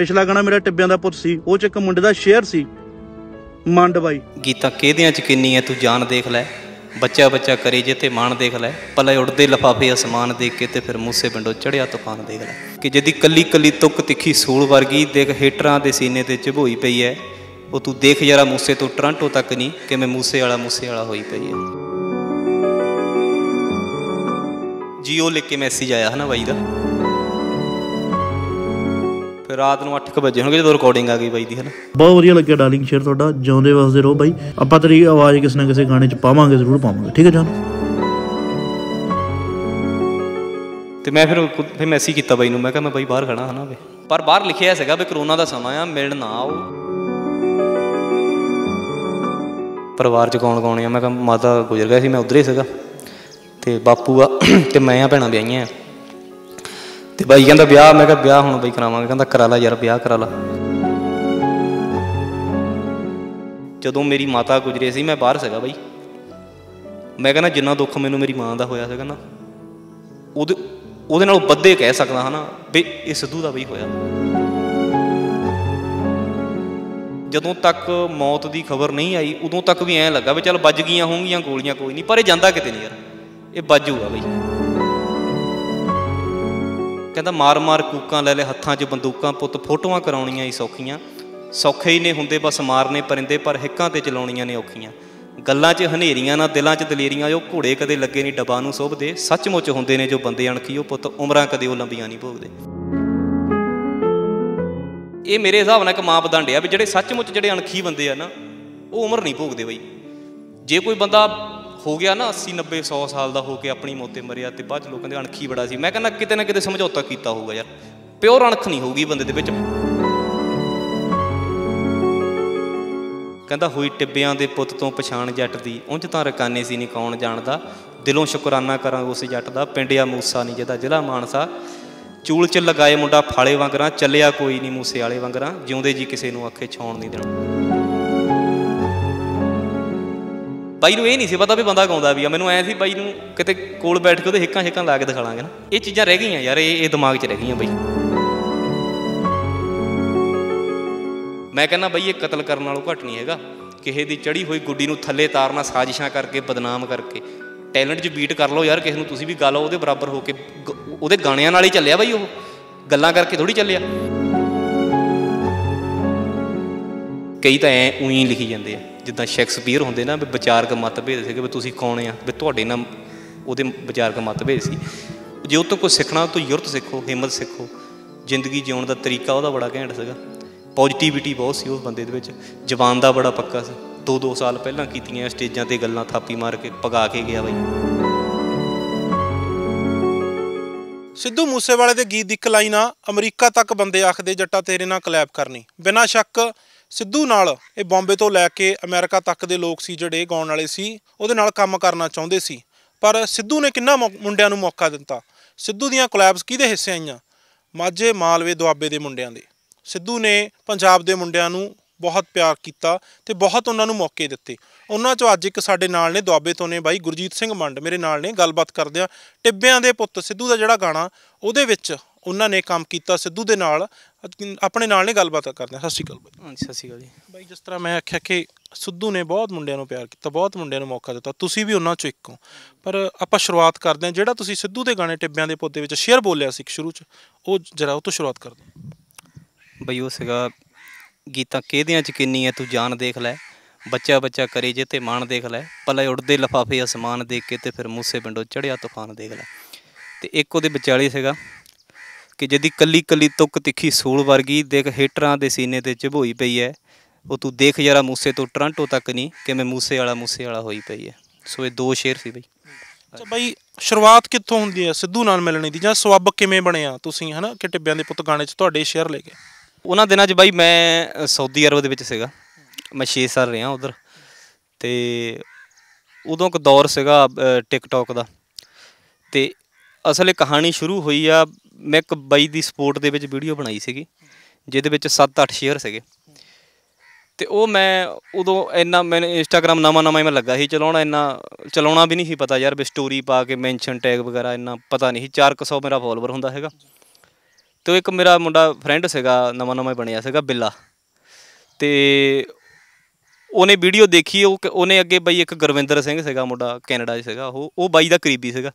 ਪਿਛਲਾ ਗਾਣਾ ਮੇਰਾ ਟਿੱਬਿਆਂ ਦਾ ਪੁੱਤ ਸੀ ਉਹ ਚ ਇੱਕ ਮੁੰਡੇ ਦਾ ਸ਼ੇਅਰ ਸੀ ਮੰਡ ਬਾਈ ਗੀਤਾ ਕਿਹਦਿਆਂ ਚ ਕਿੰਨੀ ਐ ਤੂੰ ਜਾਨ ਦੇਖ ਲੈ ਬੱਚਾ ਬੱਚਾ ਕਰੀ ਜੇ ਤੇ ਮਾਨ ਦੇਖ ਲੈ ਪਲੇ ਉੱਡਦੇ ਲਫਾਫੇ ਅਸਮਾਨ ਦੇਖ ਕੇ ਤੇ ਫਿਰ ਮੂਸੇ ਪਿੰਡੋਂ ਚੜਿਆ ਤੂਫਾਨ ਦੇਖ ਲੈ ਕਿ ਜਦੀ ਕੱਲੀ ਕੱਲੀ ਤੁੱਕ ਤਿੱਖੀ ਸੂਲ ਵਰਗੀ ਦੇਖ ਹੇਟਰਾਂ ਦੇ ਸੀਨੇ ਤੇ ਝਬੋਈ ਪਈ ਐ ਉਹ ਤੂੰ ਦੇਖ ਜਰਾ ਮੂਸੇ ਤੋਂ ਟ੍ਰਾਂਟੋ ਤੱਕ ਨਹੀਂ ਕਿਵੇਂ ਮੂਸੇ ਵਾਲਾ ਮੂਸੇ ਵਾਲਾ ਹੋਈ ਪਈ ਐ ਜੀਓ ਲਿਖ ਕੇ ਮੈਸੇਜ ਆਇਆ ਹਨਾ ਬਾਈ ਦਾ ਫਿਰ ਰਾਤ ਨੂੰ 8:00 ਵਜੇ ਹੋਣਗੇ ਜਦੋਂ ਰਿਕਾਰਡਿੰਗ ਆ ਗਈ ਬਾਈ ਦੀ ਹਨਾ ਬਹੁਤ ਵਧੀਆ ਲੱਗਿਆ ਡਾਰਲਿੰਗ ਸ਼ੇਰ ਤੁਹਾਡਾ ਜਿਉਂਦੇ ਵਸਦੇ ਰਹੋ ਬਾਈ ਆਪਾਂ ਤੇਰੀ ਆਵਾਜ਼ ਕਿਸੇ ਨਾ ਕਿਸੇ ਗਾਣੇ 'ਚ ਪਾਵਾਂਗੇ ਜ਼ਰੂਰ ਪਾਵਾਂਗੇ ਠੀਕ ਹੈ ਜਾਨ ਤੇ ਮੈਂ ਫਿਰ ਫਿਰ ਮੈਸੇਜ ਕੀਤਾ ਬਾਈ ਨੂੰ ਮੈਂ ਕਿਹਾ ਮੈਂ ਬਾਈ ਬਾਹਰ ਖੜਾ ਹਨਾ ਵੇ ਪਰ ਬਾਹਰ ਲਿਖਿਆ ਸੀਗਾ ਵੀ ਕਰੋਨਾ ਦਾ ਸਮਾਂ ਆ ਮਿਲਣ ਨਾ ਆਓ ਪਰਿਵਾਰ ਚ ਕੌਣ ਕੌਣ ਆ ਮੈਂ ਕਿਹਾ ਮਾਤਾ ਗੁਜ਼ਰ ਗਿਆ ਸੀ ਮੈਂ ਉਧਰੇ ਸੀਗਾ ਤੇ ਬਾਪੂ ਆ ਤੇ ਮੈਂ ਆ ਭੈਣਾਂ ਵਿਆਹੀਆਂ ਆ ਤੇ ਬਾਈ ਕਹਿੰਦਾ ਵਿਆਹ ਮੈਂ ਕਿਹਾ ਵਿਆਹ ਹੁਣ ਬਾਈ ਕਰਾਵਾਂਗੇ ਕਹਿੰਦਾ ਕਰਾ ਲੈ ਯਾਰ ਵਿਆਹ ਕਰਾ ਲੈ ਜਦੋਂ ਮੇਰੀ ਮਾਤਾ ਗੁਜਰੇ ਸੀ ਮੈਂ ਬਾਹਰ ਸੀਗਾ ਬਾਈ ਮੈਂ ਕਹਿੰਦਾ ਜਿੰਨਾ ਦੁੱਖ ਮੈਨੂੰ ਮੇਰੀ ਮਾਂ ਦਾ ਹੋਇਆ ਸੀਗਾ ਨਾ ਉਹਦੇ ਉਹਦੇ ਨਾਲ ਵੱਧੇ ਕਹਿ ਸਕਦਾ ਹਨਾ ਵੀ ਇਹ ਸਿੱਧੂ ਦਾ ਬਈ ਹੋਇਆ ਜਦੋਂ ਤੱਕ ਮੌਤ ਦੀ ਖਬਰ ਨਹੀਂ ਆਈ ਉਦੋਂ ਤੱਕ ਵੀ ਐਂ ਲੱਗਾ ਵੀ ਚੱਲ ਵੱਜ ਗਈਆਂ ਹੋਣਗੀਆਂ ਗੋਲੀਆਂ ਕੋਈ ਨਹੀਂ ਪਰ ਇਹ ਜਾਂਦਾ ਕਿਤੇ ਨਹੀਂ ਯਾਰ ਇਹ ਵੱਜੂਗਾ ਬਈ ਕਹਿੰਦਾ ਮਾਰ-ਮਾਰ ਕੂਕਾਂ ਲੈ ਲੈ ਹੱਥਾਂ 'ਚ ਬੰਦੂਕਾਂ ਪੁੱਤ ਫੋਟੋਆਂ ਕਰਾਉਣੀਆਂ ਹੀ ਸੌਖੀਆਂ ਸੌਖੇ ਹੀ ਨੇ ਹੁੰਦੇ ਬਸ ਮਾਰਨੇ ਪਰਿੰਦੇ ਪਰ ਹਿੱਕਾਂ ਤੇ ਚਲਾਉਣੀਆਂ ਨੇ ਔਖੀਆਂ ਗੱਲਾਂ 'ਚ ਹਨੇਰੀਆਂ ਨਾ ਦਿਲਾਂ 'ਚ ਦਲੇਰੀਆਂ ਉਹ ਘੋੜੇ ਕਦੇ ਲੱਗੇ ਨਹੀਂ ਡਬਾ ਨੂੰ ਸੋਭਦੇ ਸੱਚਮੁੱਚ ਹੁੰਦੇ ਨੇ ਜੋ ਬੰਦੇ ਅਣਖੀ ਉਹ ਪੁੱਤ ਉਮਰਾਂ ਕਦੇ ਉਹ ਲੰਬੀਆਂ ਨਹੀਂ ਭੋਗਦੇ ਇਹ ਮੇਰੇ ਹਿਸਾਬ ਨਾਲ ਇੱਕ ਮਾਪਦੰਡ ਆ ਵੀ ਜਿਹੜੇ ਸੱਚਮੁੱਚ ਜਿਹੜੇ ਅਣਖੀ ਬੰਦੇ ਆ ਨਾ ਉਹ ਉਮਰ ਨਹੀਂ ਭੋਗਦੇ ਬਈ ਜੇ ਕੋਈ ਬੰਦਾ ਹੋ ਗਿਆ ਨਾ 80 90 100 ਸਾਲ ਦਾ ਹੋ ਕੇ ਆਪਣੀ ਮੋਤੇ ਮਰਿਆ ਤੇ ਬਾਅਦ ਲੋਕਾਂ ਦੇ ਅਣਖੀ ਬੜਾ ਸੀ ਮੈਂ ਕਹਿੰਦਾ ਕਿਤੇ ਨਾ ਕਿਤੇ ਸਮਝੌਤਾ ਕੀਤਾ ਹੋਊਗਾ ਯਾਰ ਪਿਓਰ ਅਣਖ ਨਹੀਂ ਹੋਊਗੀ ਬੰਦੇ ਦੇ ਵਿੱਚ ਕਹਿੰਦਾ ਹੋਈ ਟਿੱਬਿਆਂ ਦੇ ਪੁੱਤ ਤੋਂ ਪਛਾਣ ਜੱਟ ਦੀ ਉਂਝ ਤਾਂ ਰਕਾਨੇ ਸੀ ਨਹੀਂ ਕੌਣ ਜਾਣਦਾ ਦਿਲੋਂ ਸ਼ੁਕਰਾਨਾ ਕਰਾਂ ਉਸ ਜੱਟ ਦਾ ਪਿੰਡਿਆ ਮੂਸਾ ਨਹੀਂ ਜਿਹਦਾ ਜ਼ਿਲ੍ਹਾ ਮਾਨਸਾ ਚੂਲ 'ਚ ਲਗਾਏ ਮੁੰਡਾ ਫਾਲੇ ਵਾਂਗਰਾਂ ਚੱਲਿਆ ਕੋਈ ਨਹੀਂ ਮੂਸੇ ਵਾਲੇ ਵਾਂਗਰਾਂ ਜਿਉਂਦੇ ਜੀ ਕਿਸੇ ਨੂੰ ਅੱਖੇ ਛਾਉਣ ਨਹੀਂ ਦੇਣਾ ਬਾਈ ਨੂੰ ਇਹ ਨਹੀਂ ਸੀ ਪਤਾ ਵੀ ਬੰਦਾ ਗਾਉਂਦਾ ਵੀ ਆ ਮੈਨੂੰ ਐ ਸੀ ਬਾਈ ਨੂੰ ਕਿਤੇ ਕੋਲ ਬੈਠ ਕੇ ਉਹਦੇ ਹਿੱਕਾਂ ਹਿੱਕਾਂ ਲਾ ਕੇ ਦਿਖਾ ਲਾਂਗੇ ਨਾ ਇਹ ਚੀਜ਼ਾਂ ਰਹਿ ਗਈਆਂ ਯਾਰ ਇਹ ਇਹ ਦਿਮਾਗ 'ਚ ਰਹਿ ਗਈਆਂ ਬਾਈ ਮੈਂ ਕਹਿੰਦਾ ਬਾਈ ਇਹ ਕਤਲ ਕਰਨ ਨਾਲੋਂ ਘੱਟ ਨਹੀਂ ਹੈਗਾ ਕਿਸੇ ਦੀ ਚੜੀ ਹੋਈ ਗੁੱਡੀ ਨੂੰ ਥੱਲੇ ਤਾਰਨਾ ਸਾਜ਼ਿਸ਼ਾਂ ਕਰਕੇ ਬਦਨਾਮ ਕਰਕੇ ਟੈਲੈਂਟ 'ਚ ਬੀਟ ਕਰ ਲਓ ਯਾਰ ਕਿਸੇ ਨੂੰ ਤੁਸੀਂ ਵੀ ਗਾ ਲਓ ਉਹਦੇ ਬਰਾਬਰ ਹੋ ਕੇ ਉਹਦੇ ਗਾਣਿਆਂ ਨਾਲ ਹੀ ਚੱਲਿਆ ਬਾਈ ਉਹ ਗੱਲਾਂ ਕਰਕੇ ਥੋੜੀ ਚੱਲਿਆ ਕਈ ਤਾਂ ਐ ਉਹੀ ਲਿਖੀ ਜਾਂਦੇ ਆ ਜਿੱਦਾਂ ਸ਼ੇਕਸਪੀਅਰ ਹੁੰਦੇ ਨਾ ਵੀ ਵਿਚਾਰਕ ਮਤਭੇਦ ਸੀਗੇ ਵੀ ਤੁਸੀਂ ਕੌਣ ਆ ਵੀ ਤੁਹਾਡੇ ਨਾਲ ਉਹਦੇ ਵਿਚਾਰਕ ਮਤਭੇਦ ਸੀ ਜੇ ਉਹ ਤੋਂ ਕੁਝ ਸਿੱਖਣਾ ਤਾਂ ਯੁਰਤ ਸਿੱਖੋ ਹਿੰਮਤ ਸਿੱਖੋ ਜ਼ਿੰਦਗੀ ਜਿਉਣ ਦਾ ਤਰੀਕਾ ਉਹਦਾ ਬੜਾ ਘੈਂਟ ਸੀਗਾ ਪੋਜ਼ਿਟਿਵਿਟੀ ਬਹੁਤ ਸੀ ਉਸ ਬੰਦੇ ਦੇ ਵਿੱਚ ਜਵਾਨ ਦਾ ਬੜਾ ਪੱਕਾ ਸੀ 2-2 ਸਾਲ ਪਹਿਲਾਂ ਕੀਤੀਆਂ ਸਟੇਜਾਂ ਤੇ ਗੱਲਾਂ ਥਾਪੀ ਮਾਰ ਕੇ ਪਗਾ ਕੇ ਗਿਆ ਬਈ ਸਿੱਧੂ ਮੂਸੇਵਾਲੇ ਦੇ ਗੀਤ ਦੀ ਇੱਕ ਲਾਈਨ ਆ ਅਮਰੀਕਾ ਤੱਕ ਬੰਦੇ ਆਖਦੇ ਜੱਟਾ ਤੇਰੇ ਨਾਲ ਕਲੈਬ ਕਰਨੀ ਬਿਨਾਂ ਸ਼ੱਕ ਸਿੱਧੂ ਨਾਲ ਇਹ ਬੰਬੇ ਤੋਂ ਲੈ ਕੇ ਅਮਰੀਕਾ ਤੱਕ ਦੇ ਲੋਕ ਸੀ ਜਿਹੜੇ ਗਾਉਣ ਵਾਲੇ ਸੀ ਉਹਦੇ ਨਾਲ ਕੰਮ ਕਰਨਾ ਚਾਹੁੰਦੇ ਸੀ ਪਰ ਸਿੱਧੂ ਨੇ ਕਿੰਨਾ ਮੁੰਡਿਆਂ ਨੂੰ ਮੌਕਾ ਦਿੱਤਾ ਸਿੱਧੂ ਦੀਆਂ ਕੋਲੈਬਸ ਕਿਹਦੇ ਹਿੱਸੇ ਆਈਆਂ ਮਾਝੇ ਮਾਲਵੇ ਦੁਆਬੇ ਦੇ ਮੁੰਡਿਆਂ ਦੇ ਸਿੱਧੂ ਨੇ ਪੰਜਾਬ ਦੇ ਮੁੰਡਿਆਂ ਨੂੰ ਬਹੁਤ ਪਿਆਰ ਕੀਤਾ ਤੇ ਬਹੁਤ ਉਹਨਾਂ ਨੂੰ ਮੌਕੇ ਦਿੱਤੇ ਉਹਨਾਂ ਚੋਂ ਅੱਜ ਇੱਕ ਸਾਡੇ ਨਾਲ ਨੇ ਦੁਆਬੇ ਤੋਂ ਨੇ ਬਾਈ ਗੁਰਜੀਤ ਸਿੰਘ ਮੰਡ ਮੇਰੇ ਨਾਲ ਨੇ ਗੱਲਬਾਤ ਕਰਦੇ ਆ ਟਿੱਬਿਆਂ ਦੇ ਪੁੱਤ ਸਿੱਧੂ ਦਾ ਜਿਹੜਾ ਗਾਣਾ ਉਹਦੇ ਵਿੱਚ ਉਹਨਾਂ ਨੇ ਕੰਮ ਕੀਤਾ ਸਿੱਧੂ ਦੇ ਨਾਲ ਆਪਣੇ ਨਾਲ ਨੇ ਗੱਲਬਾਤ ਕਰਦੇ ਆ ਸਤਿ ਸ਼੍ਰੀ ਅਕਾਲ ਬਾਈ ਹਾਂਜੀ ਸਤਿ ਸ਼੍ਰੀ ਅਕਾਲ ਜੀ ਬਾਈ ਜਿਸ ਤਰ੍ਹਾਂ ਮੈਂ ਆਖਿਆ ਕਿ ਸਿੱਧੂ ਨੇ ਬਹੁਤ ਮੁੰਡਿਆਂ ਨੂੰ ਪਿਆਰ ਕੀਤਾ ਬਹੁਤ ਮੁੰਡਿਆਂ ਨੂੰ ਮੌਕਾ ਦਿੱਤਾ ਤੁਸੀਂ ਵੀ ਉਹਨਾਂ ਚੋਂ ਇੱਕ ਹੋ ਪਰ ਆਪਾਂ ਸ਼ੁਰੂਆਤ ਕਰਦੇ ਹਾਂ ਜਿਹੜਾ ਤੁਸੀਂ ਸਿੱਧੂ ਦੇ ਗਾਣੇ ਟਿੱਬਿਆਂ ਦੇ ਪੋਤੇ ਵਿੱਚ ਸ਼ੇਅਰ ਬੋਲਿਆ ਸੀ ਇੱਕ ਸ਼ੁਰੂ 'ਚ ਉਹ ਜਰਾ ਉਹ ਤੋਂ ਸ਼ੁਰੂਆਤ ਕਰਦੇ ਹਾਂ ਬਈ ਉਹ ਸੀਗਾ ਗੀਤਾਂ ਕਿਹਦਿਆਂ ਚ ਕਿੰਨੀ ਐ ਤੂੰ ਜਾਨ ਦੇਖ ਲੈ ਬੱਚਾ ਬੱਚਾ ਕਰੇ ਜੇ ਤੇ ਮਾਨ ਦੇਖ ਲੈ ਪੱਲੇ ਉੱਡਦੇ ਲਫਾਫੇ ਅਸਮਾਨ ਦੇਖ ਕੇ ਤੇ ਫਿਰ ਮੂਸੇ ਪਿੰਡੋਂ ਚੜਿਆ ਤੂਫਾਨ ਦੇਖ ਲੈ ਤੇ ਇੱਕ ਉਹਦੇ ਵਿਚਾਲੇ ਸੀਗਾ ਕਿ ਜਦੀ ਕੱਲੀ ਕੱਲੀ ਤੁਕ ਤਿੱਖੀ ਸੂਲ ਵਰਗੀ ਦੇਖ ਹੇਟਰਾਂ ਦੇ ਸੀਨੇ ਤੇ ਝਬੋਈ ਪਈ ਐ ਉਹ ਤੂੰ ਦੇਖ ਜਰਾ ਮੂਸੇ ਤੋਂ ਟ੍ਰਾਂਟੋ ਤੱਕ ਨਹੀਂ ਕਿਵੇਂ ਮੂਸੇ ਵਾਲਾ ਮੂਸੇ ਵਾਲਾ ਹੋਈ ਪਈ ਐ ਸੋ ਇਹ ਦੋ ਸ਼ੇਰ ਸੀ ਬਈ ਅੱਛਾ ਬਈ ਸ਼ੁਰੂਆਤ ਕਿੱਥੋਂ ਹੁੰਦੀ ਐ ਸਿੱਧੂ ਨਾਲ ਮਿਲਣ ਦੀ ਜਾਂ ਸਵੱਬ ਕਿਵੇਂ ਬਣਿਆ ਤੁਸੀਂ ਹਨਾ ਕਿ ਟਿੱਬਿਆਂ ਦੇ ਪੁੱਤ ਗਾਣੇ 'ਚ ਤੁਹਾਡੇ ਸ਼ੇਰ ਲੈ ਕੇ ਉਹਨਾਂ ਦਿਨਾਂ 'ਚ ਬਾਈ ਮੈਂ ਸਾਊਦੀ ਅਰਬ ਦੇ ਵਿੱਚ ਸੀਗਾ ਮੈਂ 6 ਸਾਲ ਰਿਹਾ ਉਧਰ ਤੇ ਉਦੋਂ ਇੱਕ ਦੌਰ ਸੀਗਾ ਟਿਕਟੌਕ ਦਾ ਤੇ ਅਸਲ ਇਹ ਕਹਾਣੀ ਸ਼ੁਰੂ ਹੋਈ ਆ ਮੈਂ ਇੱਕ ਬਾਈ ਦੀ ਸਪੋਰਟ ਦੇ ਵਿੱਚ ਵੀਡੀਓ ਬਣਾਈ ਸੀਗੀ ਜਿਹਦੇ ਵਿੱਚ 7-8 ਸ਼ੇਅਰ ਸੀਗੇ ਤੇ ਉਹ ਮੈਂ ਉਦੋਂ ਇੰਨਾ ਮੈਂ ਇੰਸਟਾਗ੍ਰam ਨਾਮਾ ਨਵਾਂ ਮੈਂ ਲੱਗਾ ਸੀ ਚਲਾਉਣਾ ਇੰਨਾ ਚਲਾਉਣਾ ਵੀ ਨਹੀਂ ਸੀ ਪਤਾ ਯਾਰ ਵੀ ਸਟੋਰੀ ਪਾ ਕੇ ਮੈਂਸ਼ਨ ਟੈਗ ਵਗੈਰਾ ਇੰਨਾ ਪਤਾ ਨਹੀਂ ਸੀ 400 ਮੇਰਾ ਫਾਲੋਅਰ ਹੁੰਦਾ ਹੈਗਾ ਤੇ ਇੱਕ ਮੇਰਾ ਮੁੰਡਾ ਫਰੈਂਡ ਸੀਗਾ ਨਵਾਂ ਨਵਾਂ ਬਣਿਆ ਸੀਗਾ ਬਿੱਲਾ ਤੇ ਉਹਨੇ ਵੀਡੀਓ ਦੇਖੀ ਉਹ ਉਹਨੇ ਅੱਗੇ ਬਾਈ ਇੱਕ ਗੁਰਵਿੰਦਰ ਸਿੰਘ ਸੀਗਾ ਮੁੰਡਾ ਕੈਨੇਡਾ 'ਚ ਸੀਗਾ ਉਹ ਉਹ ਬਾਈ ਦਾ ਕਰੀਬੀ ਸੀਗਾ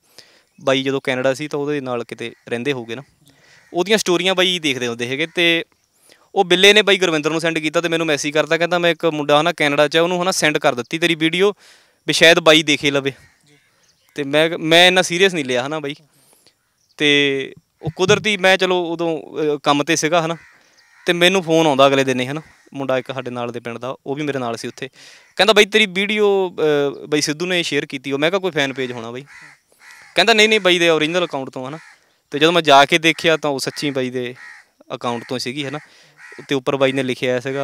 ਬਾਈ ਜਦੋਂ ਕੈਨੇਡਾ ਸੀ ਤਾਂ ਉਹਦੇ ਨਾਲ ਕਿਤੇ ਰਹਿੰਦੇ ਹੋਗੇ ਨਾ ਉਹਦੀਆਂ ਸਟੋਰੀਆਂ ਬਾਈ ਦੇਖਦੇ ਹੁੰਦੇ ਹੈਗੇ ਤੇ ਉਹ ਬਿੱਲੇ ਨੇ ਬਾਈ ਗੁਰਵਿੰਦਰ ਨੂੰ ਸੈਂਡ ਕੀਤਾ ਤੇ ਮੈਨੂੰ ਮੈਸੇਜ ਕਰਦਾ ਕਹਿੰਦਾ ਮੈਂ ਇੱਕ ਮੁੰਡਾ ਹਾਂ ਨਾ ਕੈਨੇਡਾ 'ਚ ਉਹਨੂੰ ਹਨਾ ਸੈਂਡ ਕਰ ਦਿੱਤੀ ਤੇਰੀ ਵੀਡੀਓ ਵੀ ਸ਼ਾਇਦ ਬਾਈ ਦੇਖੇ ਲਵੇ ਤੇ ਮੈਂ ਮੈਂ ਇੰਨਾ ਸੀਰੀਅਸ ਨਹੀਂ ਲਿਆ ਹਨਾ ਬਾਈ ਤੇ ਉਹ ਕੁਦਰਤੀ ਮੈਂ ਚਲੋ ਉਦੋਂ ਕੰਮ ਤੇ ਸੀਗਾ ਹਨਾ ਤੇ ਮੈਨੂੰ ਫੋਨ ਆਉਂਦਾ ਅਗਲੇ ਦਿਨੇ ਹਨਾ ਮੁੰਡਾ ਇੱਕ ਸਾਡੇ ਨਾਲ ਦੇ ਪਿੰਡ ਦਾ ਉਹ ਵੀ ਮੇਰੇ ਨਾਲ ਸੀ ਉੱਥੇ ਕਹਿੰਦਾ ਬਾਈ ਤੇਰੀ ਵੀਡੀਓ ਬਾਈ ਸਿੱਧੂ ਨੇ ਸ਼ੇਅਰ ਕੀਤੀ ਉਹ ਮੈਂ ਕਿਹਾ ਕੋਈ ਫੈਨ ਪੇਜ ਹੋਣਾ ਬਾਈ ਕਹਿੰਦਾ ਨਹੀਂ ਨਹੀਂ ਬਾਈ ਦੇ ओरिजिनल ਅਕਾਊਂਟ ਤੋਂ ਹਨਾ ਤੇ ਜਦੋਂ ਮੈਂ ਜਾ ਕੇ ਦੇਖਿਆ ਤਾਂ ਉਹ ਸੱਚੀ ਬਾਈ ਦੇ ਅਕਾਊਂਟ ਤੋਂ ਸੀਗੀ ਹਨਾ ਉੱਤੇ ਉੱਪਰ ਬਾਈ ਨੇ ਲਿਖਿਆ ਸੀਗਾ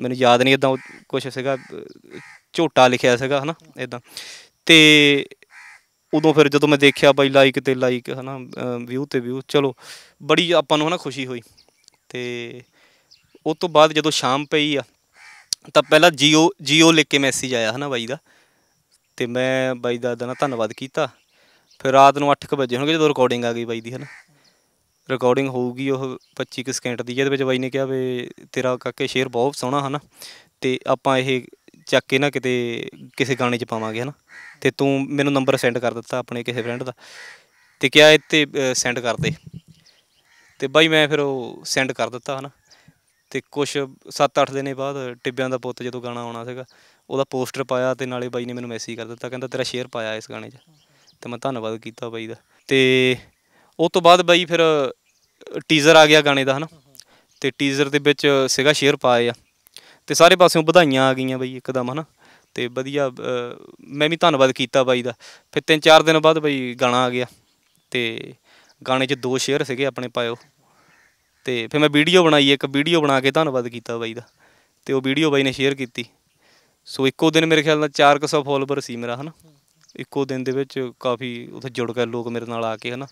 ਮੈਨੂੰ ਯਾਦ ਨਹੀਂ ਇਦਾਂ ਕੁਝ ਸੀਗਾ ਝੋਟਾ ਲਿਖਿਆ ਸੀਗਾ ਹਨਾ ਇਦਾਂ ਤੇ ਉਦੋਂ ਫਿਰ ਜਦੋਂ ਮੈਂ ਦੇਖਿਆ ਬਾਈ ਲਾਈਕ ਤੇ ਲਾਈਕ ਹਨਾ ਵਿਊ ਤੇ ਵਿਊ ਚਲੋ ਬੜੀ ਆਪਾਂ ਨੂੰ ਹਨਾ ਖੁਸ਼ੀ ਹੋਈ ਤੇ ਉਸ ਤੋਂ ਬਾਅਦ ਜਦੋਂ ਸ਼ਾਮ ਪਈ ਆ ਤਾਂ ਪਹਿਲਾਂ ਜੀਓ ਜੀਓ ਲਿਖ ਕੇ ਮੈਸੇਜ ਆਇਆ ਹਨਾ ਬਾਈ ਦਾ ਤੇ ਮੈਂ ਬਾਈ ਦਾਦਾ ਦਾ ਧੰਨਵਾਦ ਕੀਤਾ ਫਿਰ ਰਾਤ ਨੂੰ 8:00 ਵਜੇ ਹੋਣਗੇ ਜਦੋਂ ਰਿਕਾਰਡਿੰਗ ਆ ਗਈ ਬਾਈ ਦੀ ਹਨਾ ਰਿਕਾਰਡਿੰਗ ਹੋਊਗੀ ਉਹ 25 ਕਿ ਸਕਿੰਟ ਦੀ ਜਿਹਦੇ ਵਿੱਚ ਬਾਈ ਨੇ ਕਿਹਾ ਵੀ ਤੇਰਾ ਕਾਕੇ ਸ਼ੇਰ ਬਹੁਤ ਸੋਹਣਾ ਹਨਾ ਤੇ ਆਪਾਂ ਇਹ ਚੱਕ ਕੇ ਨਾ ਕਿਤੇ ਕਿਸੇ ਗਾਣੇ 'ਚ ਪਾਵਾਂਗੇ ਹਨਾ ਤੇ ਤੂੰ ਮੈਨੂੰ ਨੰਬਰ ਸੈਂਡ ਕਰ ਦਿੱਤਾ ਆਪਣੇ ਕਿਸੇ ਫਰੈਂਡ ਦਾ ਤੇ ਕਿਹਾ ਇੱਥੇ ਸੈਂਡ ਕਰ ਦੇ ਤੇ ਬਾਈ ਮੈਂ ਫਿਰ ਉਹ ਸੈਂਡ ਕਰ ਦਿੱਤਾ ਹਨਾ ਤੇ ਕੁਝ 7-8 ਦਿਨੇ ਬਾਅਦ ਟਿੱਬਿਆਂ ਦਾ ਪੁੱਤ ਜਦੋਂ ਗਾਣਾ ਆਉਣਾ ਸੀਗਾ ਉਹਦਾ ਪੋਸਟਰ ਪਾਇਆ ਤੇ ਨਾਲੇ ਬਾਈ ਨੇ ਮੈਨੂੰ ਮੈਸੇਜ ਕਰ ਦਿੱਤਾ ਕਹਿੰਦਾ ਤੇਰਾ ਸ਼ੇਅਰ ਪਾਇਆ ਇਸ ਗਾਣੇ 'ਚ ਤੇ ਮੈਂ ਧੰਨਵਾਦ ਕੀਤਾ ਬਾਈ ਦਾ ਤੇ ਉਸ ਤੋਂ ਬਾਅਦ ਬਾਈ ਫਿਰ ਟੀਜ਼ਰ ਆ ਗਿਆ ਗਾਣੇ ਦਾ ਹਨਾ ਤੇ ਟੀਜ਼ਰ ਦੇ ਵਿੱਚ ਸਿਗਾ ਸ਼ੇਅਰ ਪਾਏ ਆ ਤੇ ਸਾਰੇ ਪਾਸਿਓਂ ਵਧਾਈਆਂ ਆ ਗਈਆਂ ਬਾਈ ਇੱਕਦਮ ਹਨਾ ਤੇ ਵਧੀਆ ਮੈਂ ਵੀ ਧੰਨਵਾਦ ਕੀਤਾ ਬਾਈ ਦਾ ਫਿਰ ਤਿੰਨ ਚਾਰ ਦਿਨ ਬਾਅਦ ਬਾਈ ਗਾਣਾ ਆ ਗਿਆ ਤੇ ਗਾਣੇ 'ਚ ਦੋ ਸ਼ੇਅਰ ਸੀਗੇ ਆਪਣੇ ਪਾਇਓ ਤੇ ਫਿਰ ਮੈਂ ਵੀਡੀਓ ਬਣਾਈ ਇੱਕ ਵੀਡੀਓ ਬਣਾ ਕੇ ਧੰਨਵਾਦ ਕੀਤਾ ਬਾਈ ਦਾ ਤੇ ਉਹ ਵੀਡੀਓ ਬਾਈ ਨੇ ਸ਼ੇਅਰ ਕੀਤੀ ਸੋ ਇੱਕੋ ਦਿਨ ਮੇਰੇ ਖਿਆਲ ਨਾਲ 400 ਫੋਲੋਅਰ ਸੀ ਮੇਰਾ ਹਨਾ ਇੱਕੋ ਦਿਨ ਦੇ ਵਿੱਚ ਕਾਫੀ ਉੱਥੇ ਜੁੜ ਗਏ ਲੋਕ ਮੇਰੇ ਨਾਲ ਆ ਕੇ ਹਨਾ